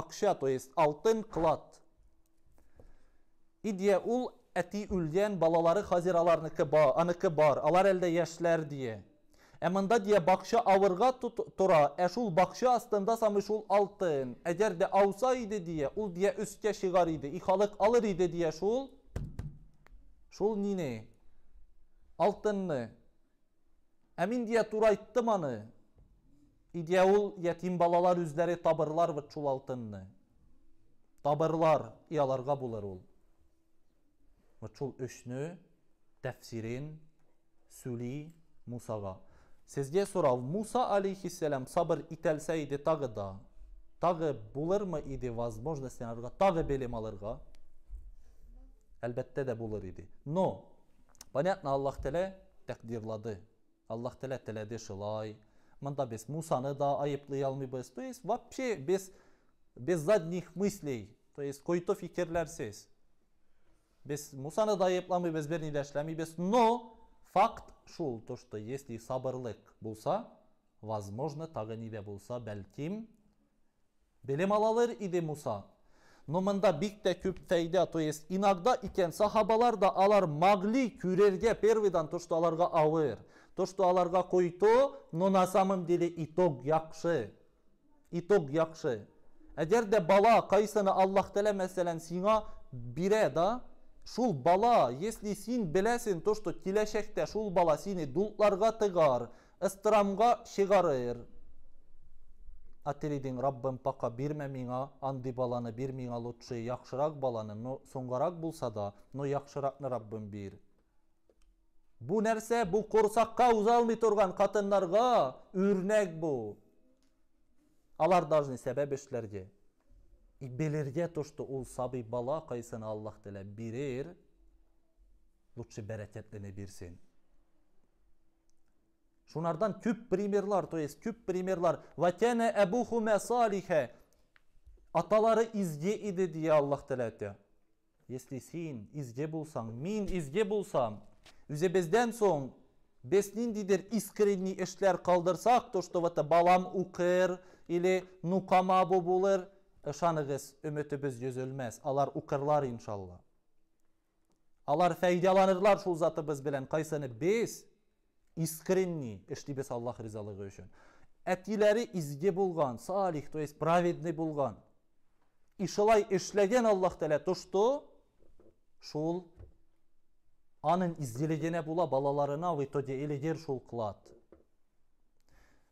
акча то есть алтын клад идие ул әти үлген балалары хазир аларныкы бар бар алар әлде яшьләр дие Əmində deyə baxşı avırğa tora, əşul baxşı astında samışul altın. Əgər de avsa idi deyə, ul diye üstə şiğar idi, ixalıq alır idi deyə şul. Şul nini? Altınını. diye deyə turaytdı manı. İdiyə ul yetim balalar üzləri tabırlar ve çul altınını. Tabırlar iyalarga bular ul. Ve çul üçnü, tefsirin, süli, Musa'ga. Sizge soral, Musa aleyhisselam sabır itelseydi tağı da, tağı bulur mu idi vazможностini alırga, tağı belim alırga? Elbette de bulur idi. No, понятно, Allah tele takdirladı. Allah tele teledi şılay. Mında biz Musa'nı da ayıplayalmayız. То есть вообще без, без задних мыслей, то есть koytu fikirlersiz. Biz Musa'nı da ayıplamayız, bir nileşlemeyiz. No, факт шул то что если сабырлык болса возможно тагы небе булса бәлким білім алалар иде муса но мында бик те күп фәйдә то есть иногда икән сахабалар да алар магли күрергә первыйдан то что аларга авыр то что аларга който но на самом деле итог яхшы итог яхшы әгәр бала кайсыны аллах тәлә мәсәлән сиңа бирә да шул бала если син беләсең то что шул бала сине дултларга тыгар ыстырамга чыгарыр а раббым пока бирмә миңа анди баланы бир миңа лучше яхшырак баланы но соңгарак булса да но яхшыракны раббым бир бу нәрсе бу корсакка узалмый торган катыннарга үрнәк бу алар должны сәбәп эшләргә белергә то, что ул сабый бала, кайсына Аллаһ Тәала бирер, лучше бәрәкәтлене бирсен. Шунардан күп примерлар, то есть күп примерлар. Ватяна абухума салиха. Аталары изге иде диye Аллаһ Тәала әйтә. Если син изге булсаң, мин изге булсам, үзебездән соң без ниндидер искренне эшләр калдырсак, то что вата балам укыр или нукама булыр, Ышанығыз, үмітібіз үзілмәс. Алар ұқырлар, иншалла. Алар файдаланырlar шул затыбыз белән. қайсыны бес искренне эшлибез Аллах ризалығы үшін. Әтиләре изге болған, салих, то есть праведный болған И шулай аллах Аллаһ Тәала Шул аның изделегені була балаларына вы шул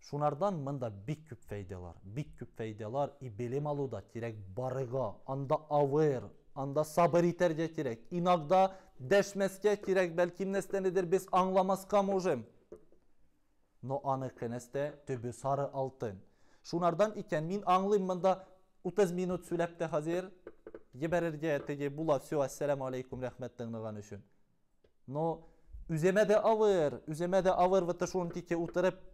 Şunlardan mında bir küp feydeler. Bir küp feydeler i aluda direkt barıga, anda avır, anda sabır iter getirek. İnagda deşmeske direkt belki nedir, biz anlamaz kamujem. No anı keneste tübü sarı altın. Şunlardan iken min anlayım mında 30 minut sülep hazır. Geberirge tege bula sü asselamu aleyküm rahmetten nıgan üçün. No üzeme de avır, üzeme de avır ve taşun tike utarıp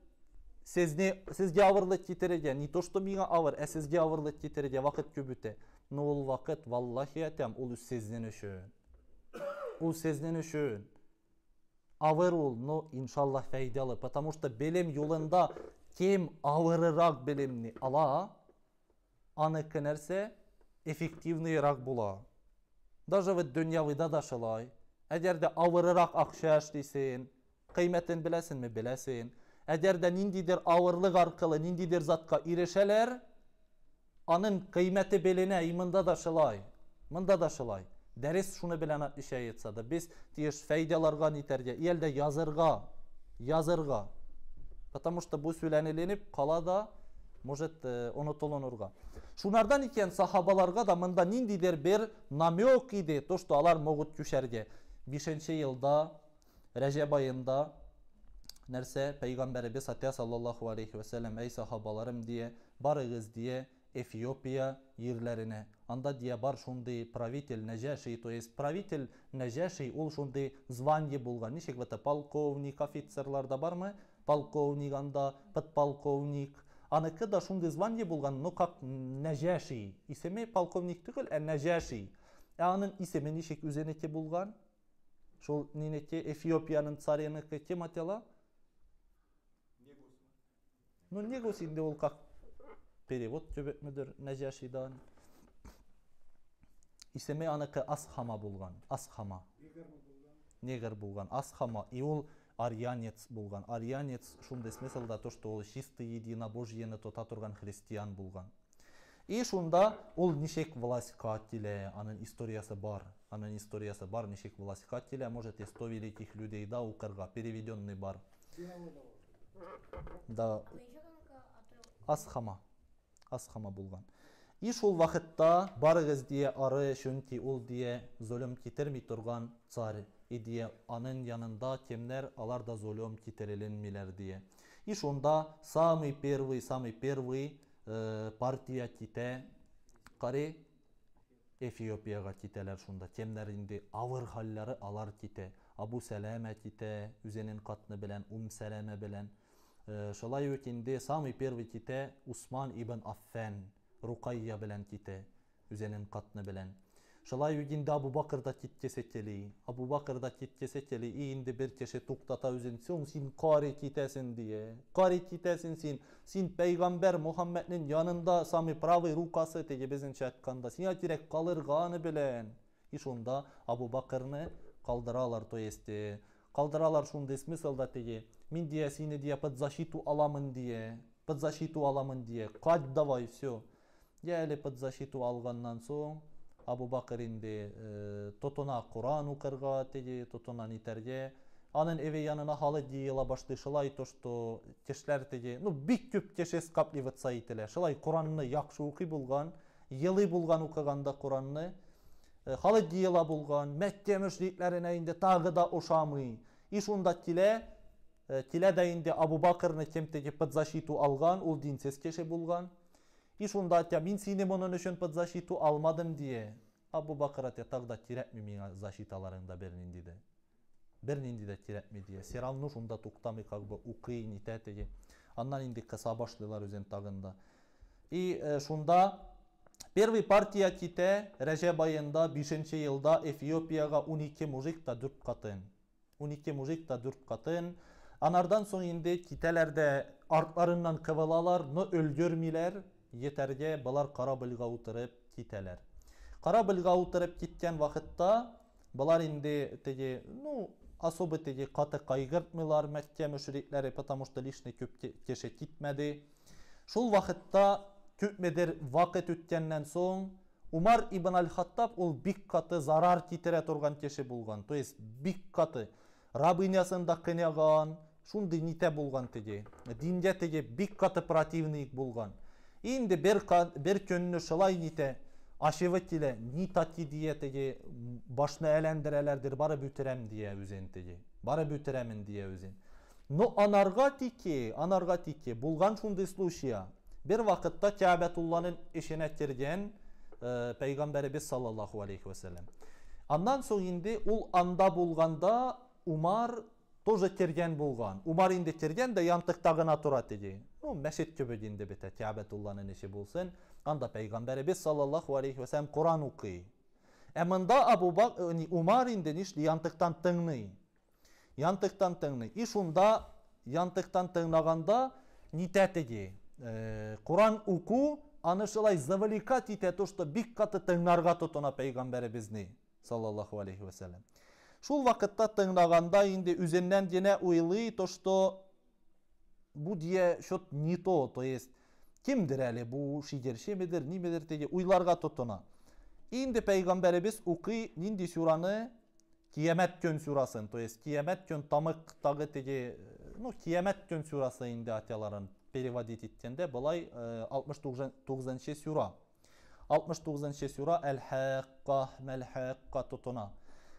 сезне сезге кетереге не то что миңа авыр ә сезге авырлык кетереге вакыт көп өтө но ол вакыт валлахи атам ол сезденешүүн ол сезденешүүн авыр ол но иншаллах файдалы потому что белем жолунда кем авырыраак белемни ала аныкы нерсе эффективныйраак була даже вот дүйнөбүйда да ошолой эгерде авырыраак акча иштейсиң кыйматин билесиңби билесиң Əgər də nindidir ağırlıq arqılı nindidir zatqa irəşələr, anın qiyməti belinə, imında da şılay, mında da şılay. Dəris şunu bilənə şey etsə də, biz deyir, fəydalarqa nitərgə, iyəldə yazırqa, yazırqa. Потому что bu sülənilənib, qala da, может unutulunurga. Şunlardan ikən sahabalarga da mında nindidir bir namyoq idi, to, что alar moğut düşərgə. 5-ci ildə, Rəcəb ayında, нәрсә пәйғәмбәребез әйтә саллаллаху алейхи вәсәләм әй сахабаларым дие барыгыз дие эфиопия ерләренә анда дие бар шундый правитель нәжәши то есть правитель нәжәши ул шундый звание болған. ничек полковник офицерларда бармы полковник анда подполковник аныкы да шундый звание булган но как нәжәши исеме полковник түгел ә нәжәши ә аның исеме ничек үзенеке булган шул нинеке эфиопияның цареныкы кем Ну не го синде ол как перевод жөбөтмөдөр нәжашидан исеме аныкы асхама болган асхама негр болгон асхама и ол арьянец болған арьянец шундай смыслда то что ол чистый единобожьени тота турган христиан болған и шунда ол нешек власть катиле анын историясы бар анын историясы бар нишек власть катиле может и сто великих людей да укырга переведенный бар да асхама асхама болған и шул вақытта барыгыз дие ары чөнки ул дие зөлөм китермей тұрған царь и дие анын янында кемнер алар да зөлім китереленмилер дие и шунда самый первый самый первый ә, партия ките қари Эфиопияға китәләр шунда кемнәр инде авыр халлары алар ките абу сәләмә ките үзенен қатыны белән ум сәләмә белән Э, шулай ук инде самый первый усман ибн аффан рукайя белән китә үзенең катны белән шулай үгенде абу бакыр да киткесе кели абу бакыр да киткесе кели и инде бер кеше туктата үзен соң син кари китәсен дие кари китәсен син син пәйгамбәр мөхәммәднең янында самый правый рукасы теге бізін айтканда сиңа кирәк калырганы белән и шунда абу калдыралар то есть э, қалдыралар шундай смысл да теге. мен дия сине дия под защиту аламын дие Под защиту аламын дие Кать давай все. Я әле под защиту алғаннан соң Абу Бакыр инде тотона Құран укырга теге, тотона нитерге. Анын эве янына халы дийела башты шылай то что тешләр теге, ну бик көп тешес капливатса ителә. Шылай Құранны яқшы оқи болған елы болған оқығанда Құранны халы дейла болған мәкке мүшриктерін әйінде тағы да ұшамы и шунда тиле тиле дәйінде абубакырны кемтеге подзащиту алған ол динсез кеше болған и шунда айтя мин сине үшін подзащиту алмадым дие абубакыр айтя тағы да керекмей миңа защиталарыңда бернинди де бернинди де керекмей дие се равно шунда туктамый как бы укыйын итә теге аннан инде кыса башлыйлар үзен и шунда Первый партия ките Рәжәп айында 5 елда Эфиопияға 12 мужик та 4 катын. 12 мужик та 4 катын. Анардан соң инде китәләр дә артларыннан кывалалар, но өлгөрмиләр, етәргә былар корабльгә утырып Қара Корабльгә утырып киткән вақытта бұлар инде теге, ну, особо теге қаты кайгыртмыйлар Мәккә мөшрикләре, потому что лишний көп кеше китмәде. Шул вақытта күтмедер вакыт үткәннән соң Умар ибн аль-Хаттаб ул бик қаты зарар китерә торган кеше булган. То есть бик каты рабынясын да кыняган, шундый нитә болған теге. Диндә теге бик қаты противник болған. Инде бер бер көнне шулай нитә Нитати килә, ни тати дия теге башны әйләндерәләрдер, бары бүтерәм дие үзен теге. Бары бүтерәмен дие үзен. Но анарга тике, анарга тике булган шундый случая бір vaqtda Kəbətullanın işinə girgən e, Peyğəmbərimiz sallallahu aleyhi ve sellem. соң енді ол анда болғанда умар тоже терген болған. Умар енді терген де ғана тұрады деді. Ну, мәшет көбі енді біті, Кәбәтулланың іші болсын. Анда Пейғамбәріміз саллаллаху алейхи вәсәм Құран оқи. Әмінда Абу Бак, Умар енді нишли янтықтан тыңны. Янтықтан тыңны. и шунда янтықтан тыңнағанда нитәт Құран ұқу аны заваликат завлекат ете то что бик қаты тыңдарға тотына пайғамбарыбызны саллаллаху алейхи уассалам шул вакытта тыңдағанда инде үзеннен дене ойлый то что бу дие не то то есть кимдир әле бу шидерше медир немедир деге уйларга тотына инде пайғамбарыбыз укый нинди сураны киямәт күн сурасын то есть киямәт күн тамыктагы теге э, ну киямәт күн сурасы инде атяларын переводить еткенде былай 69-нче сура 69-нче сура әл-хаққа мәл-хаққа тотына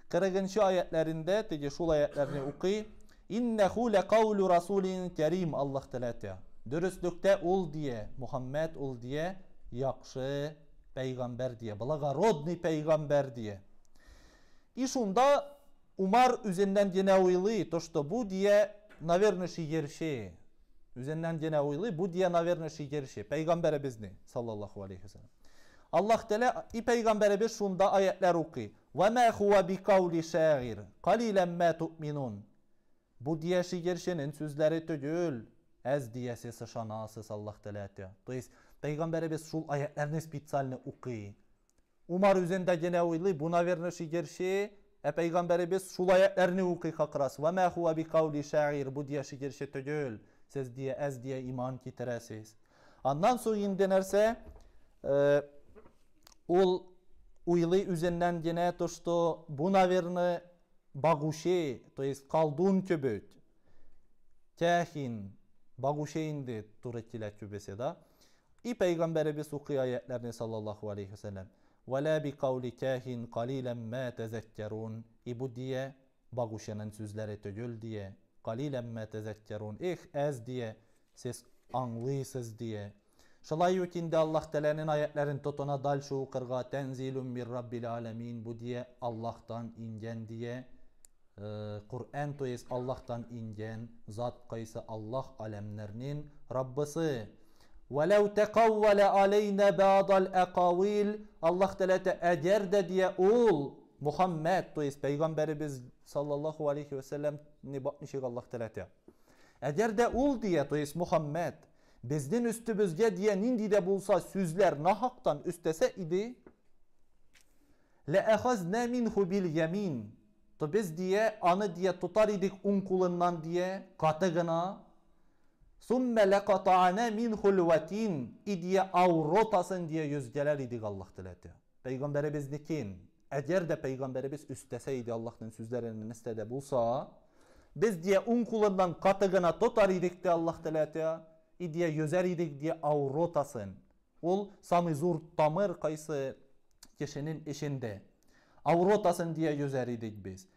40-нче теге шул аятләрне укый иннаху лақаулу расулин карим аллах тәләтә дөрөслектә ол дие Мухаммәд ол дие яхшы пәйгамбәр дие благородный пәйгамбәр дие и шунда Умар үзеннән генә уйлый то что бу дие наверное ши ерше Üzerinden gene uyuluyor. Bu дия наверное шигерше şey. саллаллаху bizni sallallahu aleyhi ve sellem. Allah шунда i peygambere Вәмә хуа шәғир, tu'minun. Bu diye şiker şeyin То есть peygambere biz şul специально spitsalini умар Umar üzerinde gene ә хуа дия шигерше sez diye ez diye iman ki teresis. Andan sonra yine denerse e, ul уйлы үзеннән генә то, что бу, наверное, багушей, то есть колдун көбөйт. Кәхин, багушей инде туры килә күбесе да. И пәйгамбәребез укый аятларны саллаллаху алейхи вәсәләм. Вәлә би кавли кәхин калиләм мә тәзәккәрун. И бу дие багушенең сүзләре түгел дие лилэмма тэзэккэрун их аз ДИЯ, сиз англис аз дие шэлла йутин аллах тэланын аятларын тотона даль шу кырга тэнзилу мин рабби л аламийн бу дие аллахтан инген ДИЯ, курэн тоис аллахтан инген зат кайсы аллах алемнэрнин раббысы ва лау тэкул алейна бадд аллах nibatmışıq Allah tələti. Əgər də ul deyə, to есть Muhammed, bizdən üstübüzgə deyə nindi də bulsa sözlər nahaqdan üstəsə idi, لَأَخَزْنَا مِنْهُ بِالْيَمِينَ To biz diye anı diye tutar idik un kulundan diye katıgına. Summe lekata'ne minhul vetin idiye avrotasın diye yüzgeler idik Allah dileti. Peygamberimiz nikin? Eğer de peygamberimiz üsteseydi Allah'ın sözlerini istede bulsa, біз де ұн құлыдан қаты тотар едік те аллах тәлі әті иде езәр едік де ауротасын ол самый тамыр қайсы кешенің ішінде ауротасын де езәр едік біз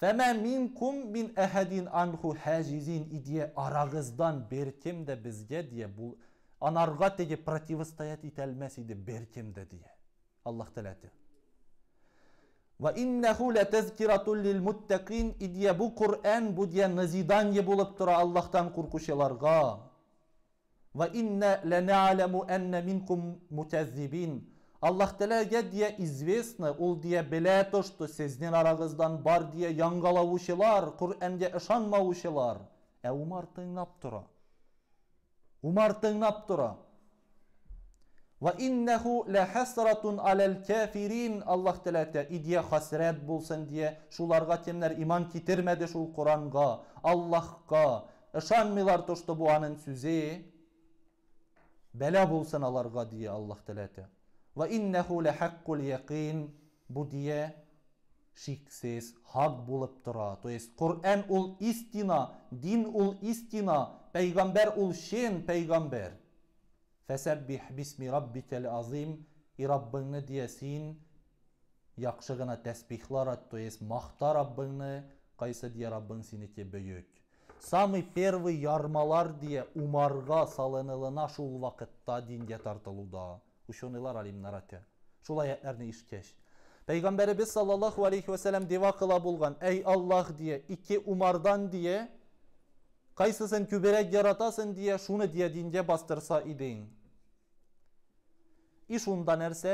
фәмә мин күм мин әхәдин анху хәжизин иде арағыздан бер де бізге де бұл анарға теге противостоять ете алмас бер беркем де дие аллах тәлі وَإِنَّهُ لَتَذْكِرَةٌ لِلْمُتَّقِينَ İdiye bu Kur'an bu diye nazidanye bulup dura Allah'tan وَإِنَّ لَنَعْلَمُ أَنَّ مِنْكُمْ Allah известно, ул біле то, что сезнен арағыздан бар diye яңғалаушылар, Құр'әнге ышанмаушылар. Ә Умар тыңнап тұра. Умар тыңнап тұра. Ва иннаху ла хасратун Аллах Тәала әйтә: "Идия болсын, булсын" дие. иман китермәде шул Куранга, Аллаһка. Ышанмыйлар то, что бу сүзе. Бәла болсын аларга дие Аллах Тәала әйтә. Ва иннаху ла хаккул дие шиксез хак болып тұра. То есть ул истина, дин ул истина, пәйгамбәр ул шен пәйгамбәр. Фәсәббих бисми раббикәл азим. И Раббыңны дия син яхшы гына тәсбихлар ат, то есть махта Раббыңны, кайсы дия Раббың синеке бөйөк. Самый первый ярмалар дия умарға салынылына шул вақытта дингә тартылуда. Ученыйлар алимнар әйтә. Шул аятларны ишкәш. Пәйгамбәребез саллаллаху алейхи вәсәләм дива кыла булган, әй Аллах дия, ике умардан дия, кайсысын күбәрәк яратасын дия, шуны дия дингә бастырса идең. Ишунда нәрсә?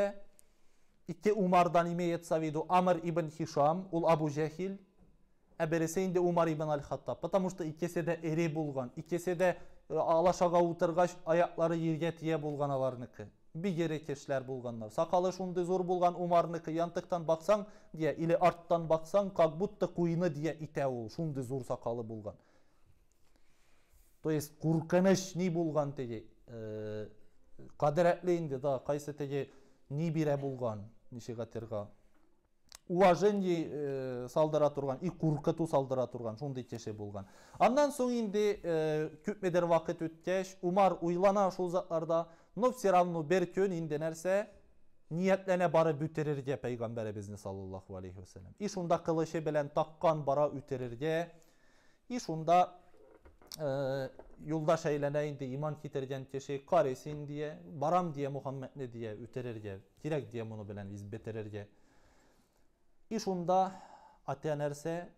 Итте Умардан имеет савиду Амар ибн Хишам, ул Абу Жәхил ә бересе инде Умар ибн Аль-Хаттаб. Потому что икесе де эре болған икесе де алашаға утыргач Аяқлары ергә тия болған аларныкы. Бигере кешләр булганнар. Сакалы шундай зор болған Умарныкы янтыктан баксаң, дия, или арттан баксаң, как будто куйны дия итә ул. сақалы болған. То есть куркыныч ни болған теге, кадеретле инде да кайсы теге ни бирә булган нишигатырга уважение салдыра тұрған и салдыра тұрған сондай теше болған андан соң инде күпмедер вақыт өткеш умар уйлана ушул затларда но все равно бер күн инде нәрсе ниятлене барып бүтерерге пайгамбарыбызды саллаллаху алейхи вассалам и шунда кылычы белен таққан бара үтерерге и шунда yoldaş eyleneyin de iman kitergen keşi karesin diye baram diye Muhammed ne diye ütererge direkt diye bunu bilen biz betererge iş onda atenerse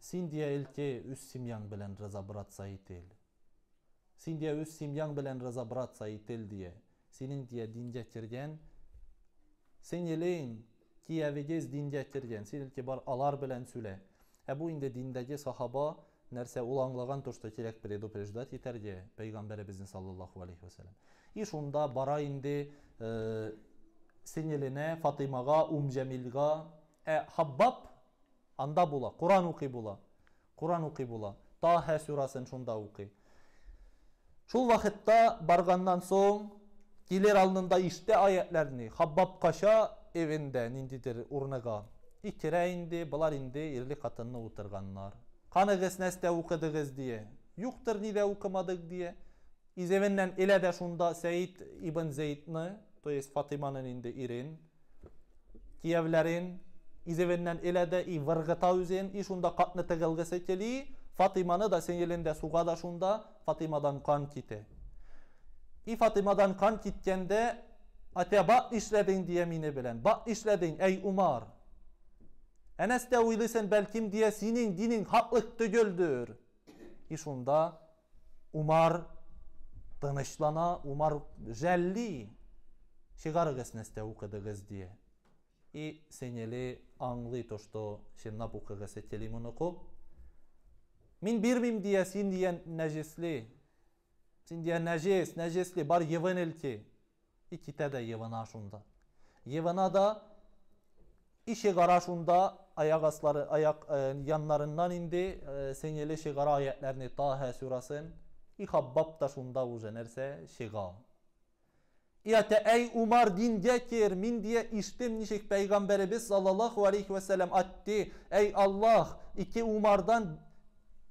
sin diye ilki üst simyan bilen rıza bıratsa itil sin diye üst simyan bilen rıza bıratsa itil diye senin diye dinge kirgen sen yeleyin ki evegez dinge kirgen sen ilki bar alar bilen süle e bu inde dindeki sahaba нәрсә ул аңлаган то что терәк предупреждать итәрде пәйгамбәребезнең саллаллаху алейхи вәсәләм и шунда бара инде э, сеңеленә фатимага ум җәмилгә ә «Э, хаббаб анда була коран укый була коран укый була тахә сүрасын шунда укый шул вакытта барганнан соң килер алдында иште аятларны хаббаб кача эвендә ниндидер урныга и керә инде болар инде ирле хатынны утырганнар қаныңыз нәсте оқыдыңыз дие юқтыр неде оқымадық дие изевеннен елә шунда сәйид ибн зейдны то есть фатиманың инде ирен киевләрен изевеннен елә и вырғыта үзен и шунда қатны тығылғысы кели фатиманы да сенелен дә суға да шунда фатимадан қан кете и фатимадан қан киткәндә атә ба эшләдең дие мине белән ба эшләдең әй умар Enes de uylisin belkim diye senin dinin haklık dögüldür. İş onda umar danışlana, umar jelli şigarıgız neste ukıdıgız diye. И сенели аңлый то, что шемна букагасы телимон оқу. Мин бирмим дия син дия нәжесли. Син дия нәжес, нәжесли бар евенелти. И ките де евена шунда. Евена да işe garaşunda ayaq asları, ayaq ə, e, yanlarından indi ə, sen elə şiqara ayətlərini Tahə surasın. İxabbab da şunda ujenərsə şiqa. İyətə ey Umar din gəkir min diyə iştim nişik Peyğəmbərimiz sallallahu aleyhi və sələm atdi. Ey Allah iki Umardan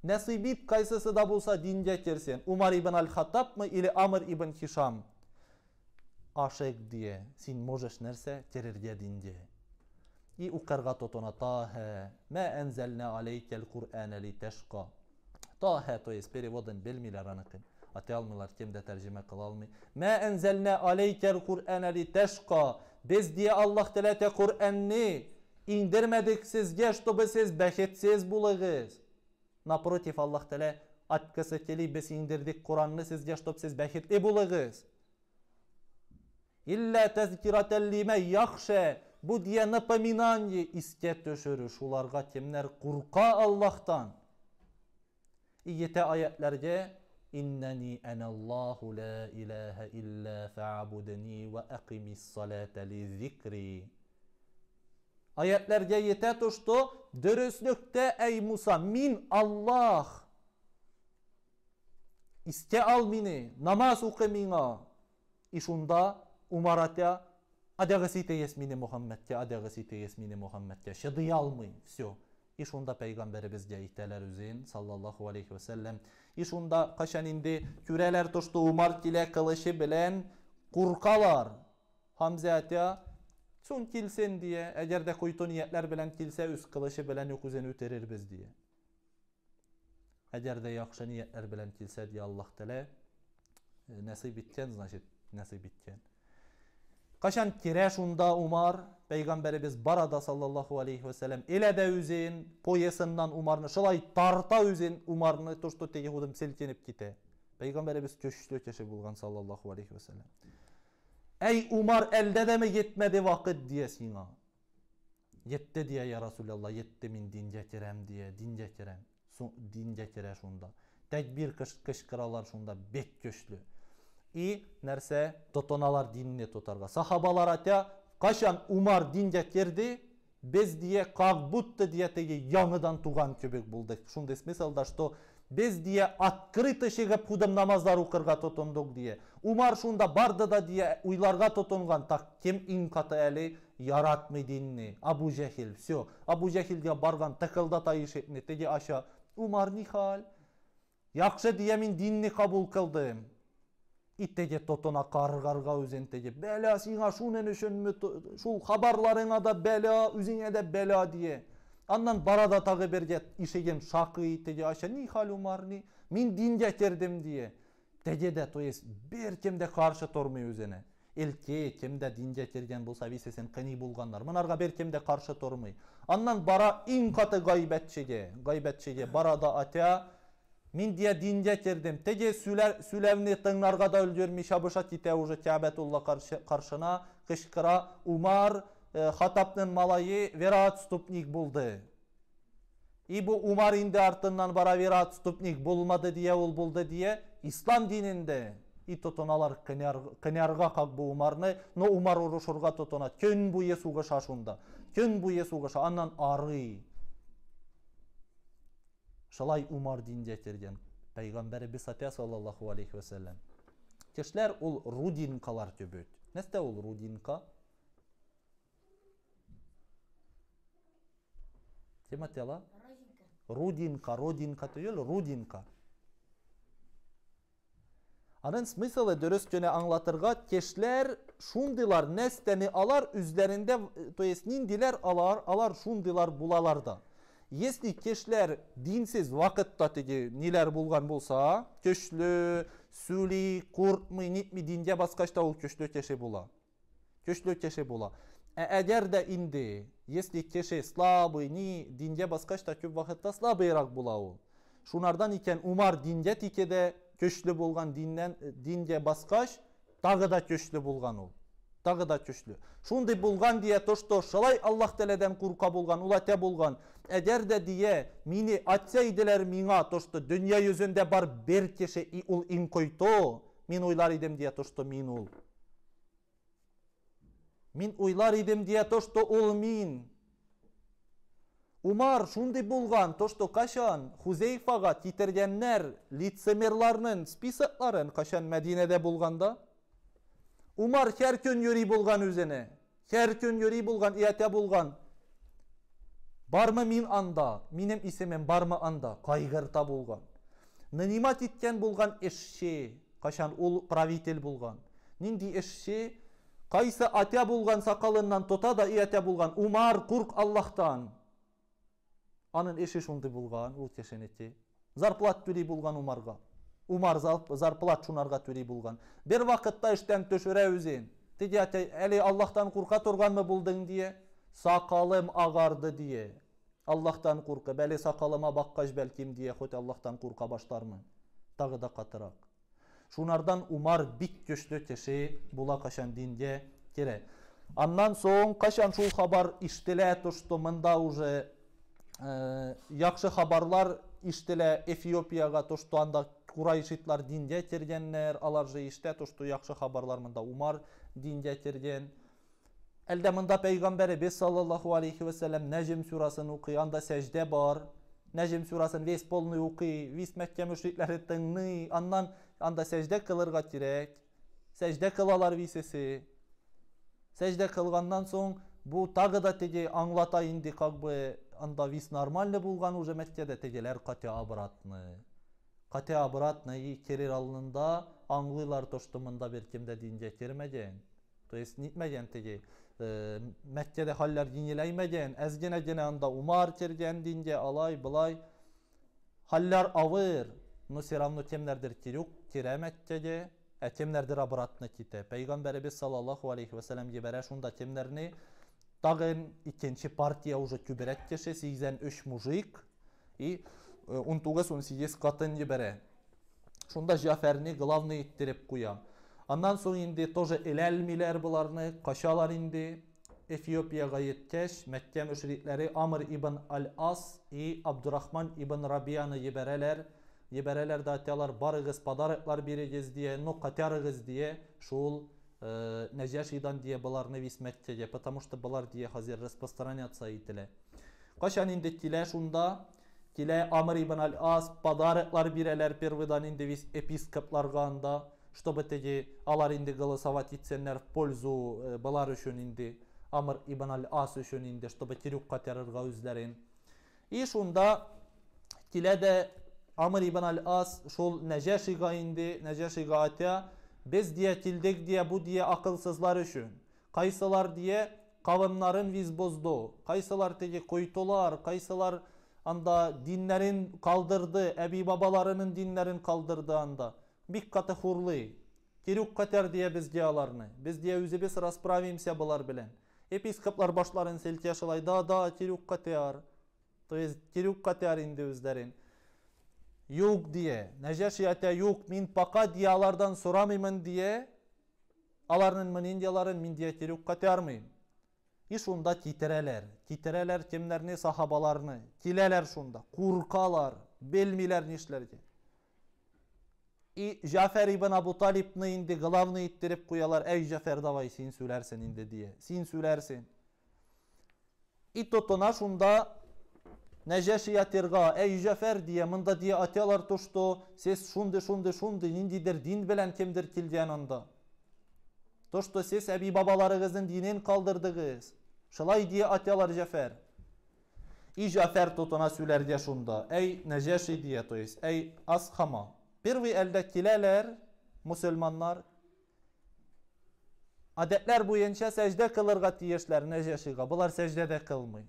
Nesibib kaysası da bulsa din getirsin. Umar ibn al-Hattab mı ili Amr ibn Hişam? Aşık diye. Sin можешь nerse terirge din diye i u kërgato tona Tahe, me enzelne alejkel Kur'ane li teşka. Tahe to jest переводен bilmiler anıkın. atayalmılar kim de tercüme kılalmı. Me enzelne aleykel Kur'ane li teşka. Biz diye Allah telete Kur'an'ı indirmedik sizge, чтобы siz beşetsiz bulağız. Напротив, Allah tele atkısı keli biz indirdik Kur'an'ı sizge, чтобы siz beşetli bulağız. İlla tezkireten lime yakşe. Bu diye напоминание isket döşürü. Şularga kimler kurka Allah'tan. İyete ayetlerge İnneni enallahu la ilahe illa fe'abudni ve akimis salate li zikri. Ayetlerge yete tuştu. Dürüstlükte ey Musa min Allah. İske al mini. Namaz uke mina. İşunda umaratya Adəğəsitə yesmini Muhamməddə, adəğəsitə yesmini Muhamməddə. Şədiyə almayın. Всё. İş onda Peyğəmbərimiz gəyirdələr üzün sallallahu aleyhi və səlləm. İş onda qaşan indi kürələr tuşdu Umar kilə qılışı bilən qurqalar. Hamzə ətə çün kilsin deyə, əgər də quytu niyyətlər bilən kilsə üz qılışı bilən yox üzəni ötərir biz deyə. Əgər də yaxşı niyyətlər bilən kilsə deyə Allah tələ e, nəsib etkən, значит, nəsib etkən. Qaşan kirəşunda Umar Peyğəmbərimiz barada sallallahu aleyhi və sələm elə də üzün poyesindən Umarını şılay tarta üzün Umarını to što te yehudum silkinib kite. Peyğəmbərimiz köşüşlü keşi bulğan sallallahu aleyhi və sələm. Ey Umar əldə də mi yetmədi vaqt deyə sinə. Yetdi deyə ya Rasulullah yetti min din gətirəm deyə din gətirəm. Din gətirə şunda. Təkbir qışqıralar şunda bek köşlü. и нәрсә тотоналар динне тотарга сахабалар әйтә кашан умар дингә керде без дие как будто дие теге яңыдан туган көбек булдык шундай смыслда что без дие открыто чыгып худым намаздар укырга тотондук дие умар шунда барды да дие уйларга тотонган так кем иң каты әле яратмы динни абу жахил все абу жахилге барган тыкылдата ишекни теге аша умар нихал яхшы дие мин динни кабул кылдым İtte totona kargarga özente ge. сиңа шу şunen шул хабарларыңа да da bela, де de дие diye. Андан барада тағы берге ишеген шақы итеге аша ни халумарни мен динге кердим дие теге де то есть бир кемде каршы тормый өзене элке кемде динге керген болса висесен кыни булгандар мынарга бир кемде каршы тормый андан бара иң каты гайбетчиге бара барада атя Мин дия динде кердим. Теге сүләвни тыңларга да өлгерми шабыша титә уже Кәбәтулла қаршына кышкыра Умар э, Хатапның малайы Вера Ступник болды. И бу Умар инде артыннан бара Вера Ступник болмады дия ол болды дия ислам дининде и тотоналар кынярга как бы Умарны, но Умар урушурга Көн буе сугыша шунда. Көн буе аннан ары Шалай Умар динде терген. Пайғамбарыбыз апя салаллаху алейхи вассалам. Кешләр ул рудинкалар төбөт. Нәрсә ул рудинка? Тема тела? Рудинка, Рудинка түгел, рудинка. Анын смыслы дөрес көне аңлатырга кешләр шундыйлар нәстәне алар үзләрендә, то есть ниндиләр алар, алар шундыйлар булалар если кешлер динсіз вақытта теге нелер болған болса көшлі сүли құртмы нетми динде басқашта ол көшлі кеше бола көшлі кеше бола әгәр дә инде если кеше слабый ни динде басқашта көп вақытта слабыйрақ бола ул шунардан икән умар динде тикеде көчлі болған динден динде басқаш тағы да көчлі болған ул тағы да күшлі болған дие тошто шалай аллах тәләдән курка болган болған. болган әгәр дә дие мине атса иделәр миңа тошто дөнья йөзендә бар бер кеше и ул иң който мин уйлар идем дие тошто мин ул мин уйлар идем дие тошто ул мин Умар шундай болған, то қашан, Хузейфаға Хузейфага китергәннәр лицемерларның списокларын қашан Мәдинәдә болғанда? Умар хәр күн болған өзені өзіне, Хер күн йөри болған, иятә болған. Бармы мин анда, минем исемен бармы анда, қайғырта болған. Нинимат иткен болған ішше қашан ол правитель болған. Нинди ішше қайсы атя болған сақалыннан тота да иятә болған, Умар құрқ Аллахтан. анын эше шундый болған, ул кешенеті, Зарплат түлей болған умар зарплатчунарга төлөй булган бир вакытта иштен төшөрө өзен тиги әлі аллахтан курка турганмы булдың дие сакалым ағарды дие аллахтан бәле сақалыма сакалыма баккач бәлкем дие хоть аллахтан курка баштармын тағы да қатырақ шунардан умар бик күшті киши була қашан динге кере аннан соң қашан шул хабар іштіле тұшты мында уже ә, яқшы хабарлар іштіле Эфиопияға тұшты анда курайшитлар динде киргеннер алар же иштет ушту яхшы хабарлар мында умар динге терген. Әлде мында пәйғамбәрібіз саллаллаху алейхи вассалам нәжім сүрасын оқи, анда сәжде бар. Нәжім сүрасын вес полный оқи, вес Мәкке мүшрикләре тыңны, аннан анда сәжде қылырға керек. Сәжде қылалар весесі. Сәжде соң да аңлата инде как бы анда вис нормальный уже Мәккеде тегелер Kate обратно kerir alınında anglıylar toştumunda bir kimde dince kirmeceğin. Dolayısıyla nitmeceğin teki. E, ee, Mekke'de haller yenileymeceğin. Ezgene gene anda umar kirgen dince alay bulay. Haller avır. Nu siramnu kimlerdir ki yok kire Mekke'de. E kimlerdir обратно kite. Peygamberimiz sallallahu aleyhi ve sellem gibere şunda kimlerini. Dağın ikinci partiya uca küberet kişi 83 mujik. И унтугас он сиес катын ебере. Шунда Жафәрне главный иттереп куя. Андан соң инде тоже эләлмиләр буларны, качалар инде. Эфиопияга йеткәч, Мәккә мөшрикләре Амр ибн Аль-Ас и Абдурахман ибн Рабияны ебәрәләр. Ебәрәләр дә аталар, барыгыз, подарыклар бирегез дие, ну катарыгыз дие, шул Нәҗәшидан дие боларны висмәккә, потому что болар дие хәзер распространяться ителә. Качан инде килә шунда, Тиле Амр ибн аль-Ас подарыклар бирәләр первыдан инде епископларга анда, чтобы теги алар инде голосовать итсеннәр в пользу э, балар өчен инде, Амр ибн аль-Ас өчен инде, чтобы тирюк кайтарырга үзләрен. И шунда тиле дә Амр ибн аль-Ас шул Нәҗәшига инде, Нәҗәшига ата, без дия тилдек дия бу дия акылсызлар өчен. Кайсылар дия кавымнарын виз бозду, кайсылар теге куйтулар, кайсылар Anda dinlerin kaldırdı, ebi babalarının dinlerin kaldırdı anda. Bikkatı hurli. Kiruk kater diye бізде diyalarını. Biz diye yüzübis расправимся bular bilen. Episkoplар башларын селте да, да, керек катер. То есть qatar катер инде өздерін. Юк дие, нәжәші әтә юк, мин пака дие алардан сұрамаймын дие, аларның мін мин İş onda titrələr, titrələr kimlərini, sahabalarını, tilələr şunda, qurqalar, belmilərini işlər ki. İ, Cafer ibn Abu Talib'ni indi qılavını ittirib qoyalar. Ey Cafer davay sin sülərsən indi diye. Sin sülərsən. İ totona şunda Neceşiye tirga ey Cafer diye mında diye atyalar tuştu. Siz şundu şundu şundu indidir din bilen kimdir kildiyen anda. Tuştu siz ebi babalarınızın dinin kaldırdığınız. Shëllaj dje atje Allah Gjefer. I Gjefer të të nasyler dje shunda. Ey Neceshi diye to jest. Ey Ashama. Bir ve eldekiler Müslümanlar adetler bu yençe secde kılırgat diyeşler Neceşiga. Bunlar secdede kılmıyor.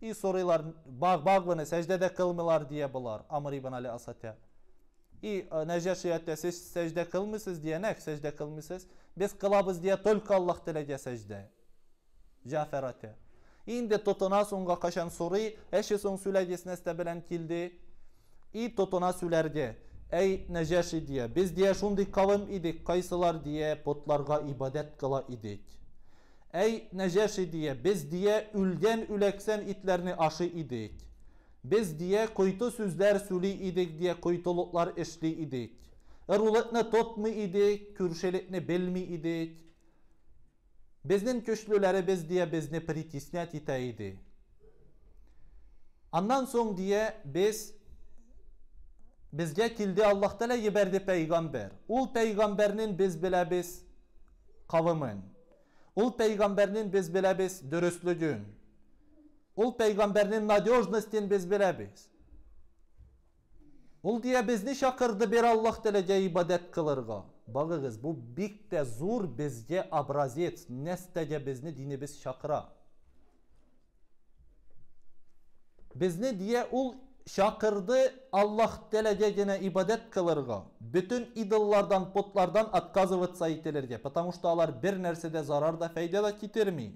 İyi soruyorlar. Bak bak bana secdede kılmıyorlar diye bunlar. Amr ibn Ali Asatya. i e, necəşiyyətdə siz səcdə qılmısınız deyənək, səcdə qılmısınız, biz qılabız deyə tölk Allah dilə səcdə. Ջաֆարատը։ Ինդ տոտոնաս ունգա կաշան սորի, էշես ունգ սուլայդես նեստաբելան կիլդի։ ի totona sülerdi. Ey Necaşi diye biz diye şundik kavim idik kayısılar diye potlarga ibadet kıla idik. Ey Necaşi diye biz diye ülden üleksen itlerini aşı idik. Biz diye kuytu süzler sülü idik diye kuytuluklar işli idik. Eruletne tot mu idik, kürşelikne bel mi idik? Bizning kuchlilarimiz biz deya bizni pritiснять etaydi. Andan so'ng deya biz bizga keldi Alloh taala yeberdi payg'ambar. Ul payg'ambarning biz bilamiz qavmin. Ul payg'ambarning biz bilamiz durustligin. Ul payg'ambarning надёжностин biz bilamiz. Ul deya bizni chaqirdi bir Alloh taalaga ibodat qilirga. Багыгыз, бұ бик тә зур абразет, образец, бізні безне шақыра. чакыра. Безне дия ул шақырды Аллах Тәләгә генә ибадәт кылырга, бүтән идоллардан, потлардан отказываться ителергә, потому что алар бер нәрсәдә зарарда да, да китерми.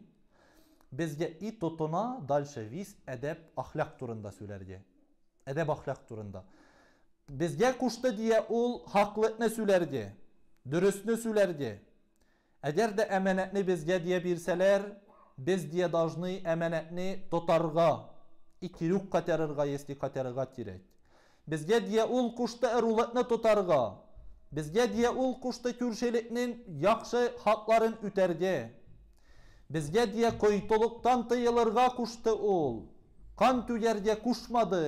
Бізге и тотына дальше вис әдәп ахлак турында сөйлерге. Әдәп ахлак турында. Бізге кушты дия ул хаклыкны сөйләргә. dürüstünü sülərdi. Əgər də əmənətini bizgə deyə birsələr, biz deyə dajını əmənətini tutarğa, iki ruq qatarırğa, yesti qatarırğa dirək. Bizgə deyə ul quşda ərulətini tutarğa, bizgə deyə ul quşda kürşeliknin yaxşı haqların ütərgə. Bizgə deyə qoytuluqdan tıyılırğa quşda ul, qan tüyərgə quşmadı,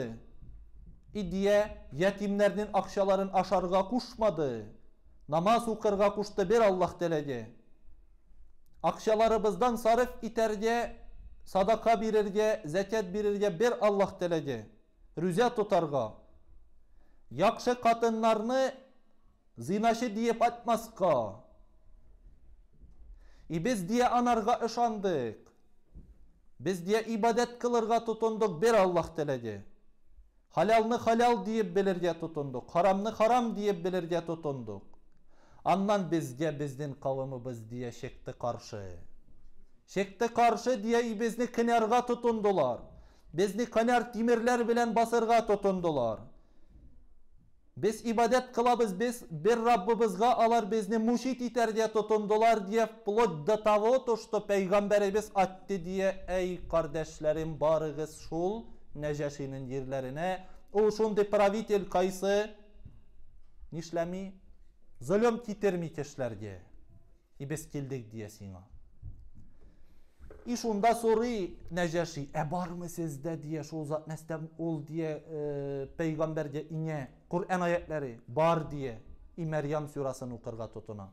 idiyə yetimlərinin axşaların aşarğa quşmadı.'' намаз укырга кушты бер аллах телеге акчаларыбыздан сарыф итерге садақа берірге, зәкет берірге бер аллах телеге рүзә тотарга Яқшы катыннарны зинашы деп атмасқа. и біз дие анарға ұшандық. Біз дие ибадат кылырга тұтындық бер аллах телеге халялны халял деп билерге тұтындық. харамны харам деп билерге тотондук аннан бизге биздин кавмыбыз дие шекти каршы Шекті каршы дие бизни кынярга тутундулар бизни кыняр тимирлер менен басырга тутундулар биз ибадат кылабыз биз бир раббыбызга алар бизни мушит итерде тутундулар дие вплоть до того то что пейгамберибиз айтты дие эй кардешлерим барыгыз шул нәжәшинин жерлерине ошондой правитель кайсы нишләми Зөлем китерми кешеләрге. И без килдек дия сиңа. И шунда сорый нәҗәши, ә бармы сездә дия шул зат нәстәм ул дия пәйгамбәргә ине Коръан аятлары бар дия. И Мәрйәм сурасын укырга тотына.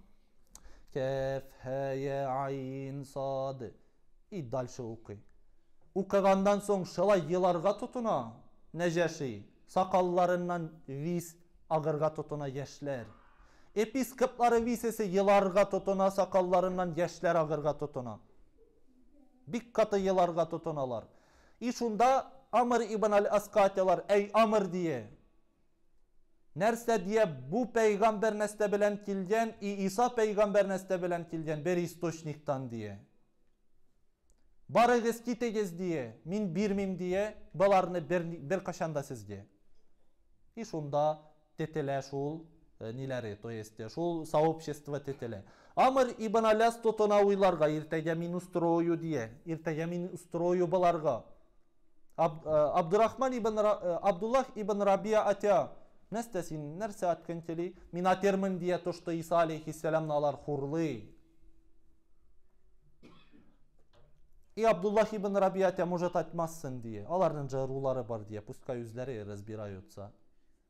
Кеф хая айн сад. И дальше укый. Укыгандан соң шала еларга тотына. Нәҗәши, сакалларыннан вис агырга тотына яшләр. епископлары висесе еларға тотона сақалларынан яшлар ағырға тотона бик қаты еларға тотоналар и шунда амыр ибн аль әй амыр дие нәрсе дие бу пәйгамбәр нәрсә белән килгән и иса пәйгамбәр нәрсә белән килгән бер источниктан дие барыгыз китегез дие мин бирмим дие баларны бер, бер қашанда сезге и шунда тетеләш Э, неләре, то есть э, шул сообщество тетеле. Амыр ибн Аляс тотона уйларга, иртәгә мин устрою дие, иртәгә мин устрою баларга. Э, Абдурахман ибн Абдуллах ибн Рабия атя, нәрсә син, нәрсә аткан тели, мин дие то, что Иса алейхиссәлам алар хурлы И Абдуллах ибн Рабия атя может атмассың дие. Аларның жарулары бар дие, пускай үзләре разбираются.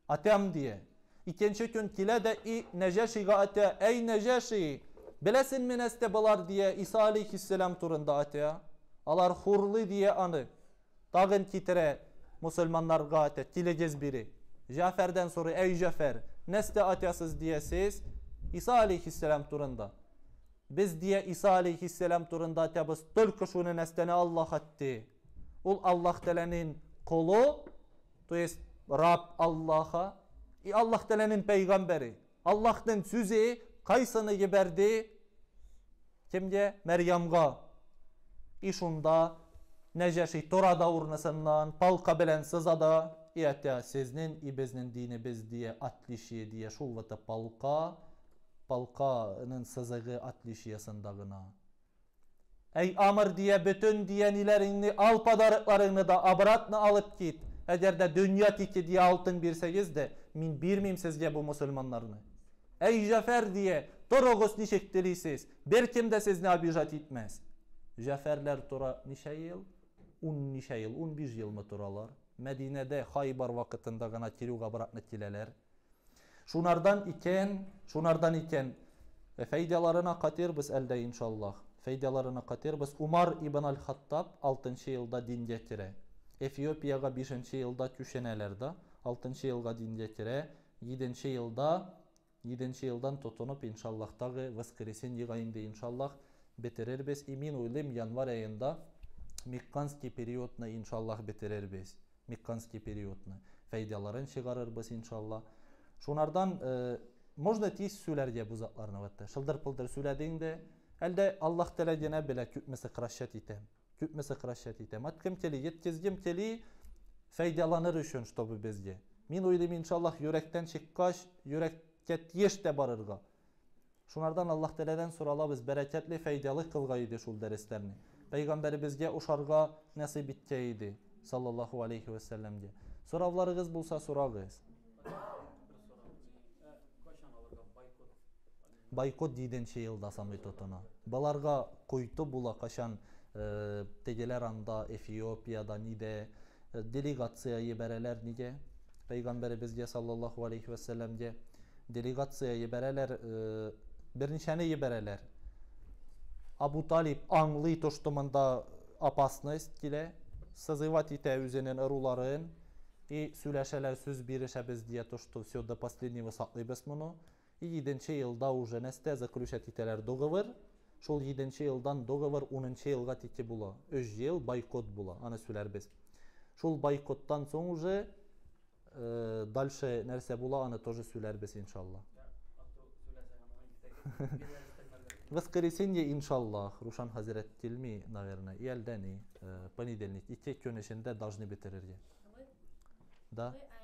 Атям дие. İkinci gün de i Neceşi gaate ey Neceşi bilesin mi neste bular diye İsa aleyhisselam turunda ate. Alar hurlu diye anı. Dağın kitire Müslümanlar gaate tilegez biri. Cafer'den sonra ey Cafer neste atiyasız diye siz İsa aleyhisselam turunda. Biz diye İsa aleyhisselam turunda atiyabız tülkü şunu nestene Allah etti. Ul Allah telenin kolu, to Rab Allah'a и аллах тәаланың пайғамбары аллахтың сөзі қайсыны жіберді кемде? мәриямға Ишунда, сонда нәжәши тора да орнысынан палка белән сызады и әтә сезнең и безнең динебез дие отличие дие шул вата палка палканың сызыгы отличиясында гына әй амыр дие бөтен дияниләреңне ал да обратно алып кит Әгәр дөнья тике ди алтын бирсәгез дә, мин бирмим сезгә бу мусульманнарны. Әй Җафер дие, Bir ничек телисез? Бәлкем дә сезне обижат итмәс. Җафәрләр тора ничә ел? Ун ничә ел, ун биш елмы торалар? Мәдинәдә Хайбар вакытында гына кирүгә баракны киләләр. Шунардан икән, шунардан икән, Фәйдәларына катер без иншаллах. катер без Умар ибн аль-Хаттаб 6нчы елда дин Эфиопияга 5 жылда түшенелер да 6 жылга дейін жетире 7 жылда 7 жылдан тотонуп иншаллах дагы воскресенье айында иншаллах бетерербиз и мен ойлойм январь айында мекканский периодна иншаллах бетерербиз мекканский периодна файдаларын чыгарырбыз иншалла шунардан ә, можно тез сүйләргә бу затларны ватта шылдыр пылдыр сөйләдең дә әлдә аллах тәлә генә белә күпмесе крашат итә Кјутме сокращатите. Маткем кели, еткезгем кели, файдаланыр үшін, чтобы безге. Мин ойлым, иншаллах, юректен чыккаш, юрекке тиеш те барырга. Шунардан Аллах Тәләдән соралабыз, бәрәкәтле, файдалы кылга иде шул дәрестләрне. Пәйгамбәребезгә ушарга нәсиб иткә иде, саллаллаху алейхи вә сәлләмгә. Соравларыгыз булса сорагыз. Байкот диден чейилда самый тотына. Баларга куйту була кашан tegeler anda Efiyopya'da nide delegatsiyayı bereler nige Peygamber bizge sallallahu aleyhi ve sellemge delegatsiyayı bereler e, біріншәне bereler Abu Talib аңлый тұштымында опасность килә сызывать итә үзенең ыруларын и сөйләшәләр сүз бирешәбез дия тошты все до последнего саклыйбыз моны и 7 елда уже нәстә заключать итәләр договор шол 7 жылдан договор 10 жылга тете була. Өз жыл бойкот була. Аны сүйләрбез. Шул бойкоттан соң уже дальше нәрсә була, аны тоже сүйләрбез иншалла. Воскресенье иншалла. Рушан хазрет тилми, наверное, и алдани понедельник. И те көнешендә должны битерергә. Да.